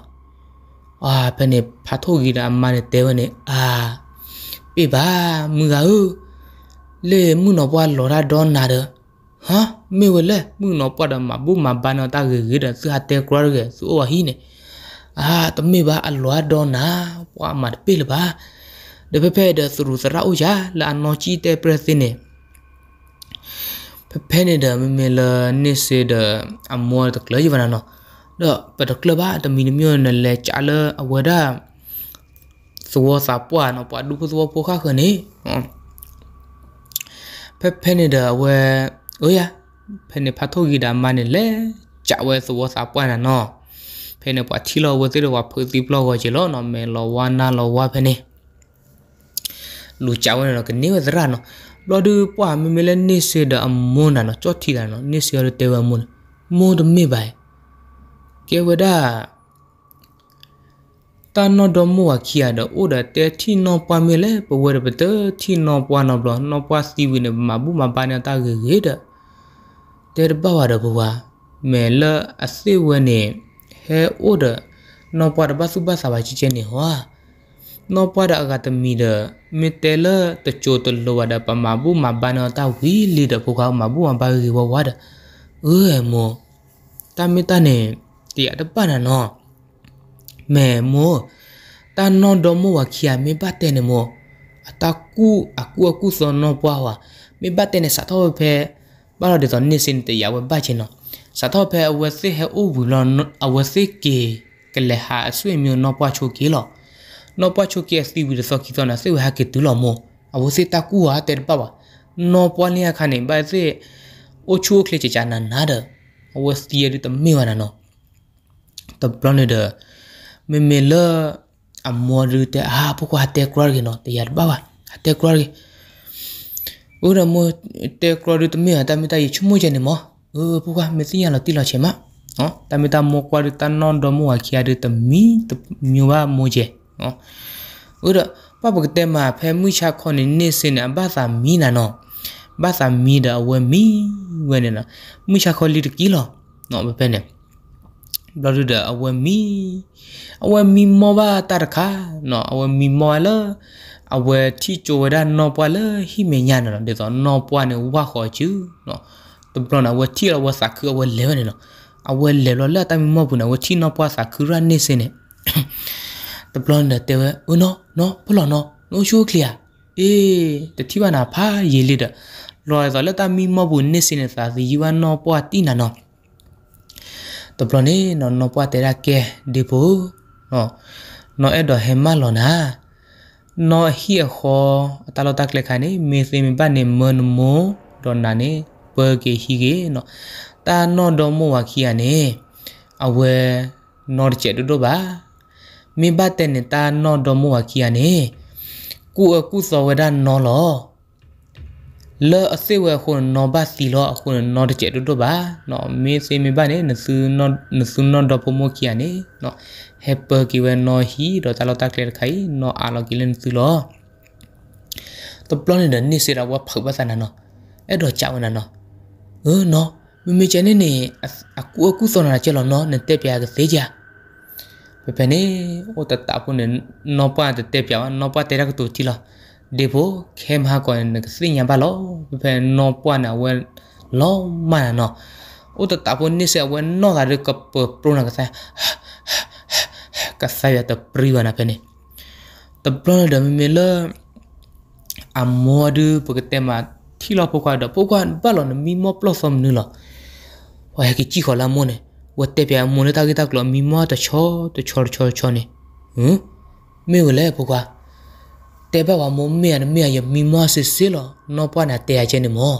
အာဖဲနေဖာထိုဂီတာမနဲ့တဲဝနေအာပြပါမူကဟုလေမှုနော်ဘွားလော်ရာဒေါ်နာတော့ဟာမေဝလေမှုနော်ပတ်တမဘုမဘာနော်တာရေရေတစဟာတဲကရရေဆိုဝဟီနေအာတမေဘာအလွာဒေါ်နာပွာမတ်ပိလဘာဒပပေဒသရူစရာအိုယာလာနော်ချီတဲပရစင်းနေပပေနေဒမမေလနိစေဒအမောတကလေဗနာနော်တော့ပတကလဘာတမီနမျိုးနဲ့လဲချာလအဝဒသောစာပွားနော်ပွားဒုပသောပိုခါခနေဖက်ဖက်နေဒဝဲအိုးယာဖဲနေဖတ်ထုတ်ကြီးတာမနဲ့လေကြဝဲသွောစာပွန်းနာနော်ဖဲနေပွားချီလောဝဲသေးတော့ဖွေးသီဘလော့ကိုချေလို့နော်မဲလောဝါနာလောဝါဖဲနေလူကြဝဲနော်ကနေဝဲသရနော်လော်ဒူပွားမမလဲနေစေတဲ့အမွန်းနာနော်ကြော့ထီတာနော်နေစေရတဲ့ဝဲမွန်းမိုးတမေပိုင်ကေဝဒါတာနော်ဒမွာခီယာဒအိုဒတဲတီနော်ပွားမဲလေပဝဲပတတီနော်ပွားနော်ဘလနော်ပွားစီဝင်းမဘူးမပါနေတာရေရေဒတဲဘဝဒဘဝမဲလအစေဝနေဟဲအိုဒနော်ပွားဒဘစုဘဆာဘာချီချေနေဟွာနော်ပွားဒအကတမီဒမေတဲလတချိုတလောဒပမဘူးမပါနေတာဝီလီဒဖုကောမဘူးမပါရေဝဝဒအဲမောတာမီတနေတီအတပနာနော်แม่มัวตานอนดอมัวเขียไม่บาดเตนมัวอาตากูอากูอากูสอนนอนปว่าวะไม่บาดเตนสัตว์ทอเพบ้าเราเดตอนนี้สินตียาวบ้าเชนอสัตว์ทอเพอเวสิเฮอูบุลอนอเวสิเกกันเลยหาสวยมีนอปว่าโชกีหรอนอปว่าโชกีสิวิดสอคิดตอนนั้นสิวิหักตุลอมัวอเวสิตากูอาเตนปว่านอปว่าเนี่ยขันเองบ้าเสโอชูคลิจจานันนาเดอเวสิเอริตมีวันนั้นอ่ะตบลอนเดอ me me la amoru te ha pu ko hate krar gi no te yar baba hate krar gi ora mo te krar tu me ata me ta yi chumo je ne mo o pu ko me si ya lo ti lo che ma no ta me ta mo kwa ri ta non do mo wa ki ya de te mi te mi wa mo je no ora pa bu te ma phe mu cha kho ni ne sin na ba sa mi na no ba sa mi da we mi we ne na mu cha kho li ki lo no be pe ne ဘလဒအဝမီအဝမီမောဘာတရခါနော်အဝမီမောလာအဝတီချိုဒါနော်ပွာလာဟိမေညာနော်ဒေသောနော်ပွာနေဝါခေါ်ချူနော်တပလနာဝတီရဝစာခူအဝလဲနေနော်အဝလဲလောလာတမီမောဘူးနော်ဝတီနော်ပွာစာခူရနေစနေတပလနာတဲဝဥနော်နော်ဖလောနော်နိုရှိုးကလီယာအေးတတိဝနာဖာရေးလိတဲ့လောရသောလက်တမီမောဘူးနေစနေစာစီယဝနော်ပွာတီနာနော်တပလနေနော်နော်ပွားတဲရကဲဒီပူနော်နော်အဲ့တော့ဟမလောနာနော်ဟီခေါ်အတလတက်လက်ခါနေမေသိမပတ်နေမန်မိုဒေါ်နာနေပေါ်ကေဟီကေနော်တာနော်ဒေါ်မဝခီယနေအဝဲနော်ချက်တူတော့ပါမင်းပတ်တဲ့နေတာနော်ဒေါ်မဝခီယနေကူအကူစော်ဝဒနော်လောလောအစေဝဲခုနော်ဘစီလောခုနော်တကျတူတူပါနော်မေးစေမေးပါနေနစုနော်နစုနော်တော့ဖမိုကီယာနေနော်ဟက်ပါကီဝဲနော်ဟီတော့တလောတက်လက်ခိုင်နော်အာလောကီလန်စုလောတပလန်နေနေစေတာဝဖဘသနာနော်အဲ့တော့ကြောက်နေနော်ဟောနော်မမေချန်နေနေအကူအကူစောနာချက်လောနော်နဲ့တက်ပြရစေကြပပနေဟိုတတဖုန်နော်ပါတက်ပြဝနော်ပါတဲရကတူတီလောดโบเคมฮากอนสิ่งยังบ้าล้อเป็นนอปวนเอาเวล้อมาเนาะอุตตะปุ่นนี่เสียเวนนอกาเรกับปรุนักษะกัสายตะปริวนะเพนี่ตบลอนเดมเมลอามัวดูปกติมาที่เราพกวาดพกวาดบ้าล้อนมีมอปลอสมนึล่ะว่าเฮกิจิขอลามูเนวัดเตเปียมเนตากิตากลอมีมอตะชอตะชอชอชอเนี่ยหืมไม่เวลาพกวาတဲဘက်ဝမမေရမေရမိမဆစ်စီလောနောပွားနာတဲအချင်းမော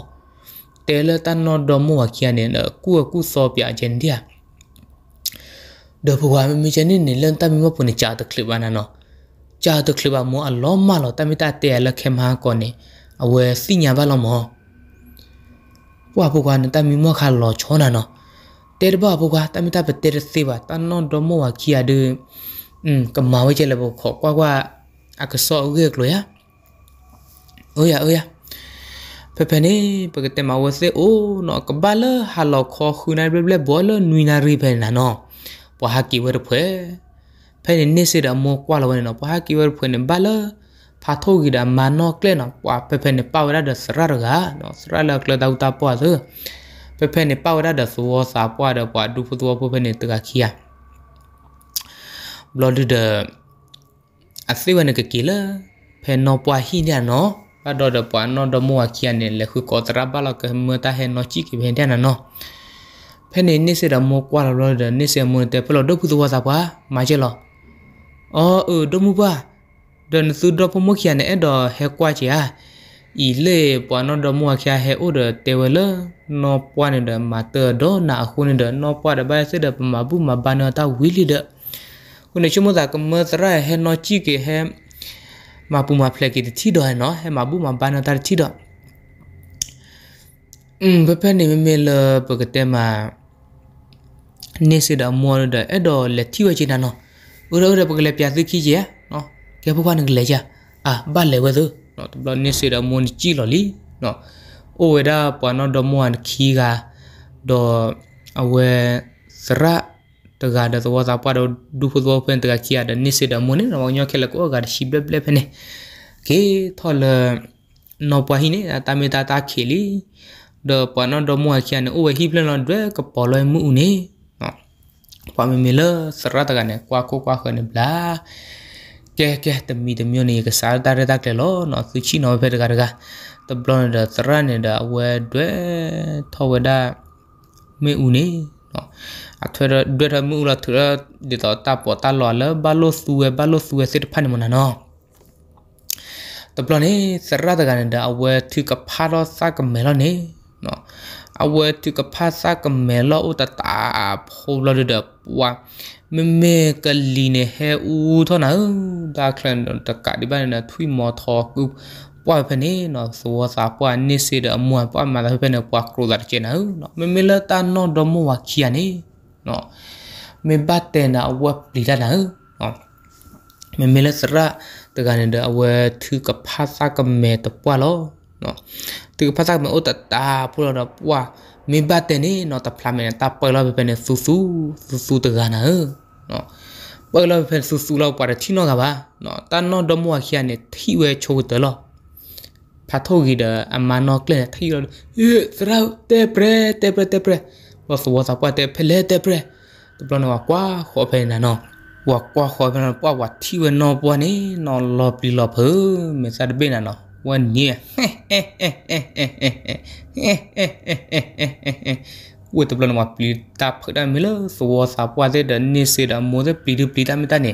တဲလတန်နော်ဒမောခီယနေလကူကူစောပြအချင်းဒီယာဒဘဝမမချနေနေလန်တမမပုန်ချာတခလဘနာနောချာတခလဘမောအလောမလောတမတတဲလခေမဟာကောနေအဝဲစိညာဘလောမောပွားဘဝနတမမခါလောချောနာနောတဲဘဘဝတမတပတဲစေဘတန်နော်ဒမောခီယဒေอืมကမာဝဲချေလဘခောကွာကွာအကဆောအုတ်ကလိုရအိုးရအိုးရဖဖနေပကတမဝစေအိုးနော်ကဘာလဟာလခေါခုနာဘလဘဘောလနွိနာရိဖဲနာနော်ပဟာကီဝရဖွဲဖဲနေစေဒမောကွာလဝနေနော်ပဟာကီဝရဖွဲနေဘာလဖာထိုဂီဒမနောကလနော်ပွာဖဖနေပါဝရဒစရရကနော်စရလကလဒူတာပွာစေဖဖနေပါဝရဒစဝစာပွာဒပွာဒူဖသူဖဖနေတကခီယာဘလော်ဒအသိဝနကကီလာဖဲနောပွားဟိညာနော်ဘာဒေါ်ဒပွားနော်ဒမွာကီယန်လေခုကောတရာဘလကမတာဟဲနော်ချီကိဘင်တဲ့နော်ဖဲနေနေစရမောကွာလောဒနေစမွန်တဲ့ဖလောဒုခုသဝစာပွားမာချေလောအော်အဒမူပွားဒန်စုဒပမခီယန်အဲ့တော့ဟဲကွာချီယာอีเล่ปานอดมัวแค่เฮอุดเตเวเลนอปวนเดมาเตอดอนาคุณเดนอปวดบายเสดปมาบุมาบานอตาวิลิเดคุณในชั่วโมงจากเมื่อไรเฮนอจิเกเฮมาปูมาเพลกิตที่ดอยเนาะเฮมาบูมาบานาตาที่ดอยอืมเพื่อนนี่ไม่เลปกติมาနေစဒါမောဒအဲ့တော့လက်တီဝချင်တာနော်ဥရဥရပကလေးပြသခီကြီးနော်ကဲဘဘနကလေးကြအာဘလေဝဲသူနော်တဘလနေစဒါမွန်ကြီးလော်လီနော်အိုဝဲဒါပနော်ဒမွန်ခီကဒေါ်အဝဲစရတကဒါသဝသာပါတော့ဒူဖုသောဖန်တကချီရတဲ့နိစစ်တဲ့မုန်နဲ့တော့ညောခဲလကောကရှိဘလဘလဖနေကေထော်လနော်ပဟိနေတာတမေတာတာခေလီဒပနဒမွာချန်အိုဝဟိပလန်ဒွဲကပေါ်လွယ်မှုနေနော်ပမမီလစရတကနေကွာကိုကွာခနေဘလာကဲကဲတမီတမျိုးနေကစားတာရတာကလေလို့နော်သူချီနော်ဖဲတကတကတဘလန်ဒသရနေတာအဝဲဒွဲထော်ဝဒမေဦးနေနော်အထွေဒွေထမှုလာထွေဒီတော့တာပေါ်တာလော်လဘလို့ဆူဝဲဘလို့ဆူဝဲစစ်ဖန်မနာနော်တပလနေစရဒကန်ဒါအဝဲသူကဖာတော့စကမဲလို့နေနော်အဝဲသူကဖာစကမဲလို့ဥတတာဖိုးလို့တဲ့ပွာမမေကလီနေဟဲဦးထောနာဒါခရန်တကဒီပန်နေထွေမော်ထောကူပွားဖနေနော်သောစာပွားနေစီတဲ့အမွာပွားမလာဖနေပွားကရိုလာချေနော်မမေလတာနော်ဒမဝါခီယနေနော်မေဘတ်တဲနာဝက်လီလာနာနော်မေမေလစရာတကနေတဲ့အဝဲသူကဖာစာကမေတပွားလောနော်သူကဖာစာမေဩတတာပို့တော့ပွားမေဘတ်တဲနေနော်တဖလာမေတပလောပဲနေဆူဆူဆူဆူတကနာနော်ပလောပဲဆူဆူလောက်ပါတယ်ချိနောကပါနော်တန်နော်ဒမွားခရနေထီဝဲချိုးတယ်လောဖာထိုဂီဒအမနောကလေထီလောစရာတဲပရတဲပရတဲပရว่าสวสักว่าแต่เพลเตเปรตปลนว่ากว่าขอเพนะนอว่ากว่าขอเพนะว่าวัดที่วันนอปวันนี้นอนลอปลีลอเพอเมซาดเบนะนอวันนี้วฮ้เปลนว่าป้ีตาเพดเม้เลสวสฮกว่าเฮ้เดนนฮ้เฮ้าม้เเป้ีดูปฮีตามเตาเนี่้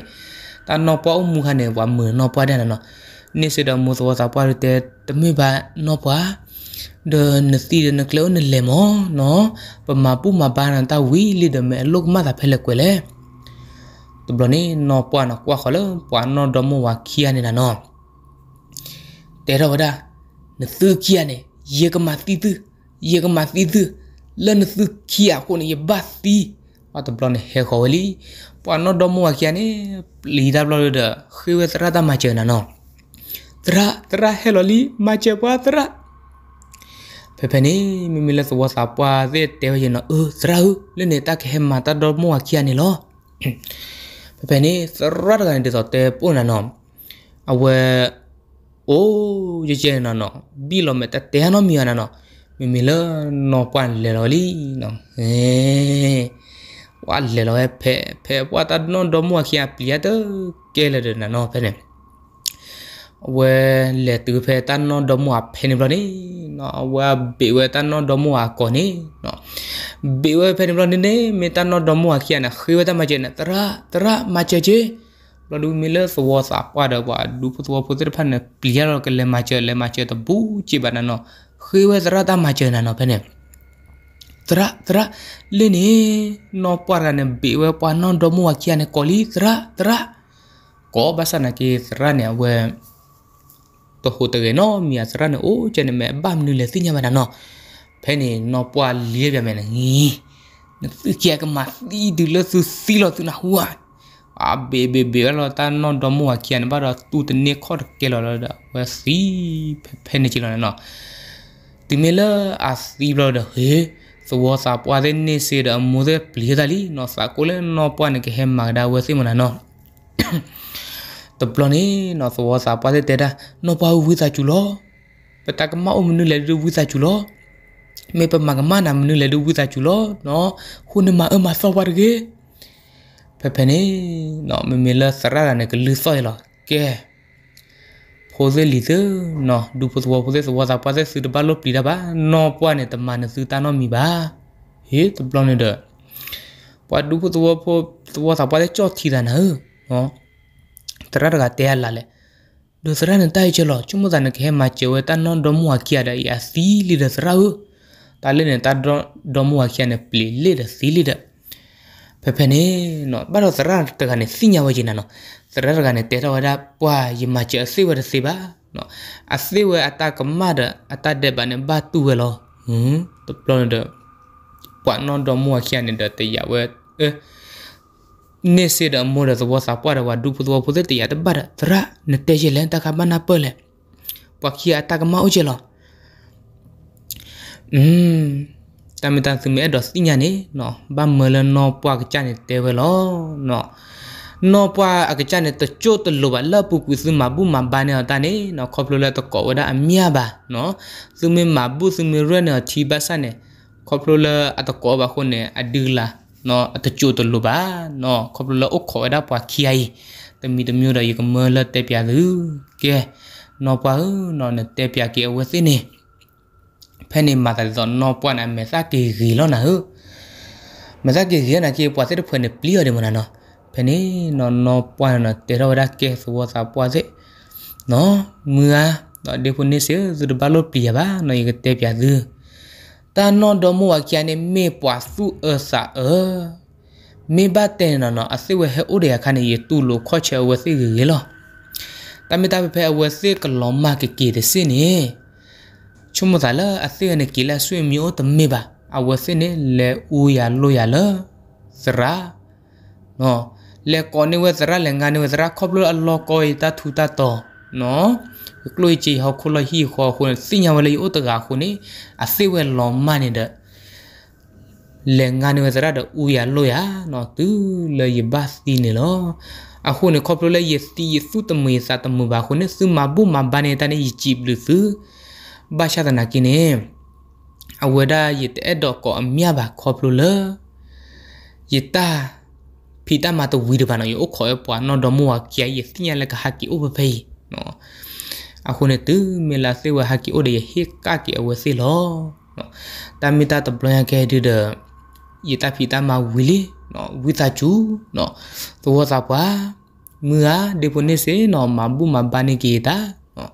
ตานอปวเม้เันเนี่ยว่ามือนอปวเฮ้้เนอนฮ้เสดามูสวสักว่าแต่แต่ไม่บานอปวาဒနစီဒနကလောနလေမောနော်ပမာပူမဘာနတာဝီလီဒမဲလောကမတာဖဲလက်ကွယ်လေတဘလနေနော်ပွားနော်ကွာခလပွားနော်ဒမဝါခီယနေနာနော်တဲတော်ဒါနသုခီယနေယေကမတိသယေကမတိသလနသုခီယကိုနေဘတ်တီအတဘလနေဟေခေါ်လီပွားနော်ဒမဝါခီယနေလီဒါဘလဒခေဝတရတာမချေနာနော်တရတရဟဲလိုလီမချေပွားတရဖဖနေမိမိလက်စဝါစာပွားစစ်တဲရင်တော့အစရာဟုလနေတခဲမတာတော့မောခီယနေလောဖဖနေစရတ်ကန်တဲ့တော့တဲပွန်းနော်အဝဲအိုးရကျဲနော်ဘီလိုမတတဲနော်မီယနော်မိမိလနော်ပွန်လေလော်လီနော်ဟဲဝါလေလော်ဖဲဖဲပွားတာနော်တော့မောခီယပလီယတ်ကဲလေတဲ့နော်ဖဲနေ we le tu phe tan no domu a phe ni brani no a be we tan no domu a ko ni no be we peni ni brani ne me tan no domu a kia na khi we tan ma je na tara tara ma je je lo du mi le so wo sa pa da wa du pu wa pu ter pa na clear lo ke le ma je le ma je to bu chi ba na no khi we tara ta ma je na no pe ne tara tara le ni no pa ra ne be we pa no domu a kia ne ko li tara ko basa na ki tara ne we ก็โหตะเกเนาะมีอาสระเนาะโอ้เจนแม่บ้ามนี่เลยสิญามาดาเนาะဖဲနေတော့ပွာလေးရပြန်မယ်လေငီးသူကြကမတီဒီလဆူစီလသူနာဟူအာအဘေဘေဘေလောတာနော်ဒမောကျန်ဘာတော့သူတနေခေါ်ကဲလောလောဝစီဖဲနေချီလောနော်ဒီမေလာအစီဘလောဒဟေသောစာပွာတဲ့နေစေရမိုးတဲ့ပလီဒလီနော်စာကိုလဲနော်ပွာနေကဟဲမာဒါဝစီမနာနော်တပလနေနော်သဝစာပါတဲ့တဲ့တာနော်ပါဝိစာကျူလောပတကမအုံမနုလေလူဝိစာကျူလောမေပမကမနာမနုလေလူဝိစာကျူလောနော်ခုနမအမဆောပါတကေဖဖနေနော်မမေလစရရနဲ့ကလူဆောရလောကဲဖိုဇေလီဇနော်ဒူဖိုဇဝဖိုဇေဝဇာပါဇေစီဒဘလောပလီဒါဘာနော်ပွားနေတမနစူတာနော်မီပါဟေးတပလနေတော့ပွားဒူဖိုဇဝဖိုဇဝဇာပါဇေချော့ချီတာနော်နော်တရတကတဲရလာလေဒုစရနတိုင်ချလောချုမဇနခဲမချဝဲတန်နောဒမွာကီရတဲ့အစီလီဒစရာဟုတာလနဲ့တာဒမွာကီရနဲ့ပလီလီဒစီလီဒဖဖနေနော်ဘာလို့စရတကနေစညာဝဲချင်နော်စရတကနေတဲတော်ဒါပွာယမချအစီဝဲစီပါနော်အစီဝဲအတကမဒအတတဲ့ဘာနဲ့ဘာတူဝဲလောဟွန်းတပလွန်ဒပွာနော်ဒမွာကီရနဲ့တရဝဲအဲနေစေတဲ့မောရသဘောစာပွားရဝဒူပသောပုဒတိယတဘရသရနတေရလန်တကမနာပလေပွားခီအတကမအိုချေလောอืมတမတန်သူမဲတော့စိညာနေနော်ဘာမလနော်ပွားကချနေတေဝလော နော်နော်ပွားအကချနေတချို့တလိုပါလပူကူစမဘူးမဘာနေတာနေနော်ခေါပလိုလက်တကောဝဒအမြပါနော်သူမဲမဘူးသူမဲရနေချီပါစနေခေါပလိုလက်အတကောပါခုနေအဒူလာ no atachu to luba no khoblo lo okho da pa khiai tami to myo da yu kama la te pya lu ke no pa no ne te pya ke we si ni phe ni ma da zo no pa na me sa ke gi lo na hu ma sa ke gi na ke pa se de phe ne pli yo de mo na no phe ni no no pa na te ro da ke so wa sa pa se no mưa đó điều phun nít xíu rồi ba lô pìa ba nó cái tép giả dư တာနော်တော်မူဝကျန်နေမေပွားစုအဆာအမေဘတဲ့နော်အစိဝဟဲဥရရခနေရတူလိုခေါ်ချဲဝစီရေလောတမတပဖဲဝစီကလောမကကေတဲ့စင်းနေချုံမသာလအစိနေကီလာဆွေမျိုးတမေပါအဝစီနေလေဦးရလိုရလစရာနော်လေကောနေဝစရာလေငါနေဝစရာခေါပလိုအလောကိုတာထူတာတော့နော်ကလွေချီဟောခုလဟီခေါ်ခုစင်ညာဝလေဥတကခုနေအစေဝဲလောမနေတဲ့လေငါနေဝဇရဒူရလိုရနော်သူလေဘတ်တီနေလောအခုနေခေါပလိုလေယစ်တီယစုတမေစာတမဘာခုနေစမဘူမဘာနေတာနေချီဘလူစုဘာရှာဒနာကိနေအဝဒယစ်တဲ့တော့ကောအမြပါခေါပလိုလေယတာဖီတမတဝီဒဘာနော်ယောခေါ်ပွားနော်ဒမောကီယစ်ညာလကဟာကီဥပဖေးနော်အခုနေတူမီလာစေဝဟာကီအိုဒီဟီကာကီအဝစီလောနော်တာမီတာတဘလန်ကဲဒီဒယီတာဖီတာမဝီလီနော်ဝီတာချူနော်သဝစာပွားမူအားဒီပိုနေစေနော်မဘူမဘာနေကီတာနော်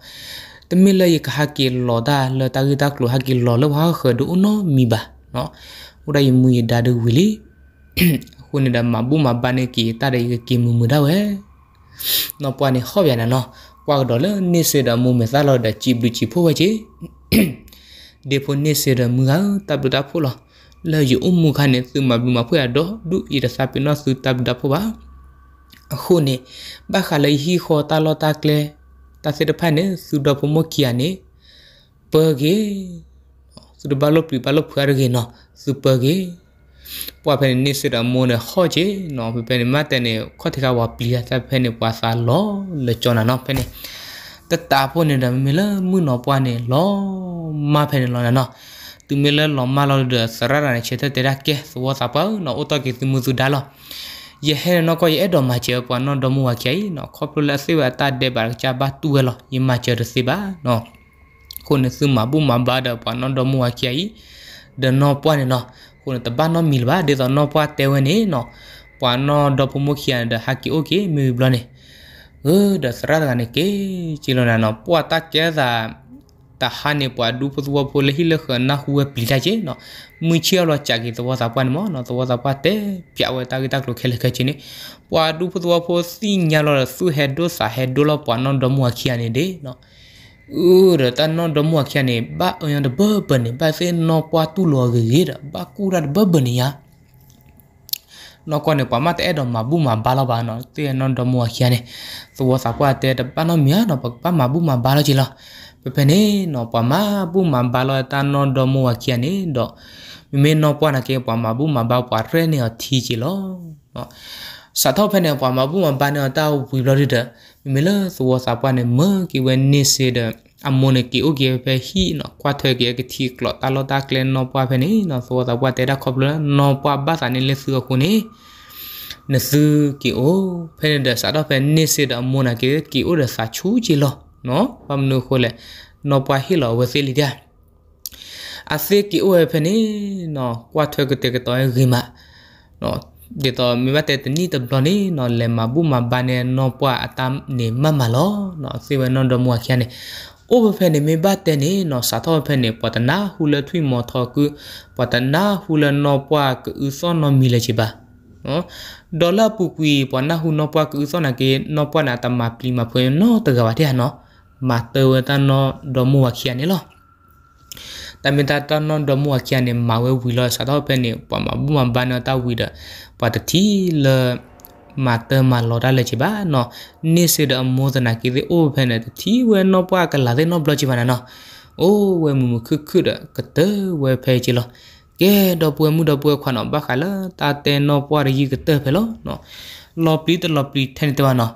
တမီလာယီခဟာကီလောဒါလတာဂီတာကလိုဟာကီလောလောဟာခဒူနော်မီဘာနော်ဥဒယမူယဒါဒဝီလီခုနေတာမဘူမဘာနေကီတာရေကီမူမူဒါဝဲနော်ပွားနေဟောပြန်နော်ကွာတော့လေနေစေတာမူမေသာလောက်တဲ့ကြည်ဘူးကြည်ဖို့ပဲချေဒီဖို့နေစေတာမူကတပ်တာဖို့လားလေယူအမှုခနဲ့သူမဘူးမဖွေတော့ဒုဣရစာပိနောစုတပ်တာဖို့ပါအခုနေဘခလေဟီခေါ်တာလောတာကလေတသေတဖက်နဲ့စုတော်ဖို့မကီယာနေပဂေစုတော်ဘလို့ပြဘလို့ဖွာရကေနော်စုပဂေပွာဖဲနိစစ်တာမိုးနဲ့ဟော့ချေနော်ဖဲနေမတဲ့နေခေါတိကဝပလီယာတဖဲနေပွာစာလောလေကျော်နာနော်ဖဲနေတတာဖို့နေတာမီလမှုနော်ပွာနေလောမဖဲနေလောနော်သူမီလလောမလောဒစရရနေချေတဲ့ရာကဲသဝသပါနော်အတော့ကေသူမှုစုဒါလောယဟဲနော်ကိုရဲ့တော်မချေပွာနော်တော်မူဝခိုင်နော်ခေါပလစေဝတာတဲ့ပါချပါတူဝဲလောယမချေရစီပါနော်ခုနစုမဘူးမဘာတော့ပွာနော်တော်မူဝခိုင်ဒနော်ပွာနေနော်ကိုတဘာနော်မီလဘာဒေတော့နော်ပွားတဲဝင်နေနော်ပွားနော်ဒေါပမိုခီယန်ဒဟာကီโอเคမီဘလနေเออดสระกันเกจิลนาเนาะปัวตาแกซาตาหาเนปัวดูปตัวโพเลฮิเลขนะหัวปลิดาเจเนาะมือเชียวลอจากิตัวซาปานมอเนาะตัวซาปาเตปะเวตากิตักโลเคเลเคจิเนปัวดูปตัวโพสิญาลอสุเฮโดซาเฮโดลอปัวนอนดมัวคิยาเนเดเนาะอู้เดตันนอดมัวแค่เนี่ยบ้าเอียนเดบเบนเนี่ยบ้าเส้นนอปวาตุลอเกียดบ้ากูรัดเบเบนเนี่ยနော်ကောနေပါမတဲ့တော့မဘူးမဘာလာပါနော်တည်နော်တော့မခရနေသွားစားကွာတဲ့ပနော်မြနော်ပမဘူးမဘာလာချီလားပပနေနော်ပမဘူးမဘာလာတန်နော်တော့မခရနေတော့မမေနော်ပွားနာကေပမဘူးမဘာပွားရဲနေအထီချီလားနော်စာတော့ဖနေပမဘူးမဘာနေတာဝီဘလာရီတဲ့မီလာသောစာပနဲ့မကီဝဲနေစေတဲ့အမွန်ကီအိုကေဖဲဟီနော်ကွာထဲကေကတိကလတာလတာကလန်နော်ပွားဖဲနေနော်သောစာပွားတဲ့တာခေါပလနော်ပွားဘာစာနေလေဆူခုနေနဆူကီအိုဖဲဒစာတော့ဖဲနေစေတဲ့အမွန်ကေကီအိုရစာချူချီလောနော်ပမနုခိုလေနော်ပွားဟီလောဝစီလီတဲ့อาเซกิโอเอฟนี่เนาะกว่าเธอก็เตะก็ต่อยริมะเนาะ de to mi ba te ni to blo ni no le ma bu ma ba ne no pwa atam ni ma ma lo no se we no do mo kya ne o ba phe ne mi ba te ni no sa tho phe ne pwa ta na hu le thui mo tho ku pwa ta na hu le no pwa ku u so no mi le chi ba no dollar pu ku pwa na hu no pwa ku u so na ke no pwa na ta ma pli ma pwe no ta ga ba te no ma te we ta no do mo kya ne lo တမင်တာတနွန်ဒမွာကျန်နေမဝဲဝီလောစတော့ပဲနေပမဘူမဘနတာဝီဒပတတိလမာတမလောဒါလေချပါနော်နိစေဒမောဒနာကိဒီအိုဖဲနေတတိဝဲနောပွားကလာတဲ့နောဘလောချပါနော်အိုးဝဲမူခึกခึดကတဲဝဲဖဲချီလောကဲတော့ပွဲမှုတော့ပွဲခွနော်ဘခါလာတာတဲနောပွားရီကတဲဖဲလောနော်လောပလီတလောပလီထဲနေတဝနော်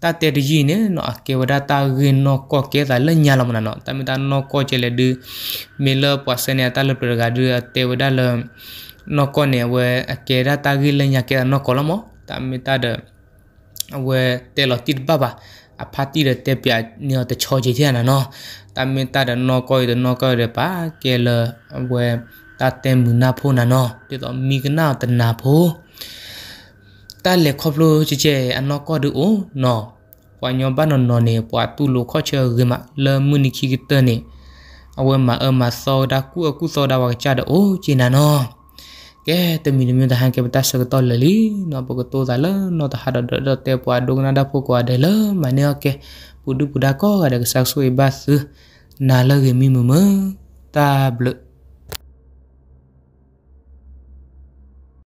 ta te de yin no a ke wada ta gin no ko ke ta le nya la mana no ta mi ta no ko che le de me le pa se ne ta le pre ga de te wada le no ko ne we a ke da ta gi le nya ke no ko lo mo ta mi ta de we te lo tit ba ba a phati de te pya ne te cho che che na no ta mi ta de no ko de no ko de pa ke le we ta te mu na pho na no te to mi na ta na pho ta le khoplo chi che anno ko du o no kwa nyo ba no no ne kwa tu lo kho che ge ma le mu ni ki te ne awe ma a ma so da ku a ku so da wa cha da o chi na no ke te mi mi da han ke ta sa to le li no bo to da le no ta ha da da te kwa do na da po kwa de le ma ne ke pu du pu da ko ga da sa so e ba su na le ge mi mu mu ta bleu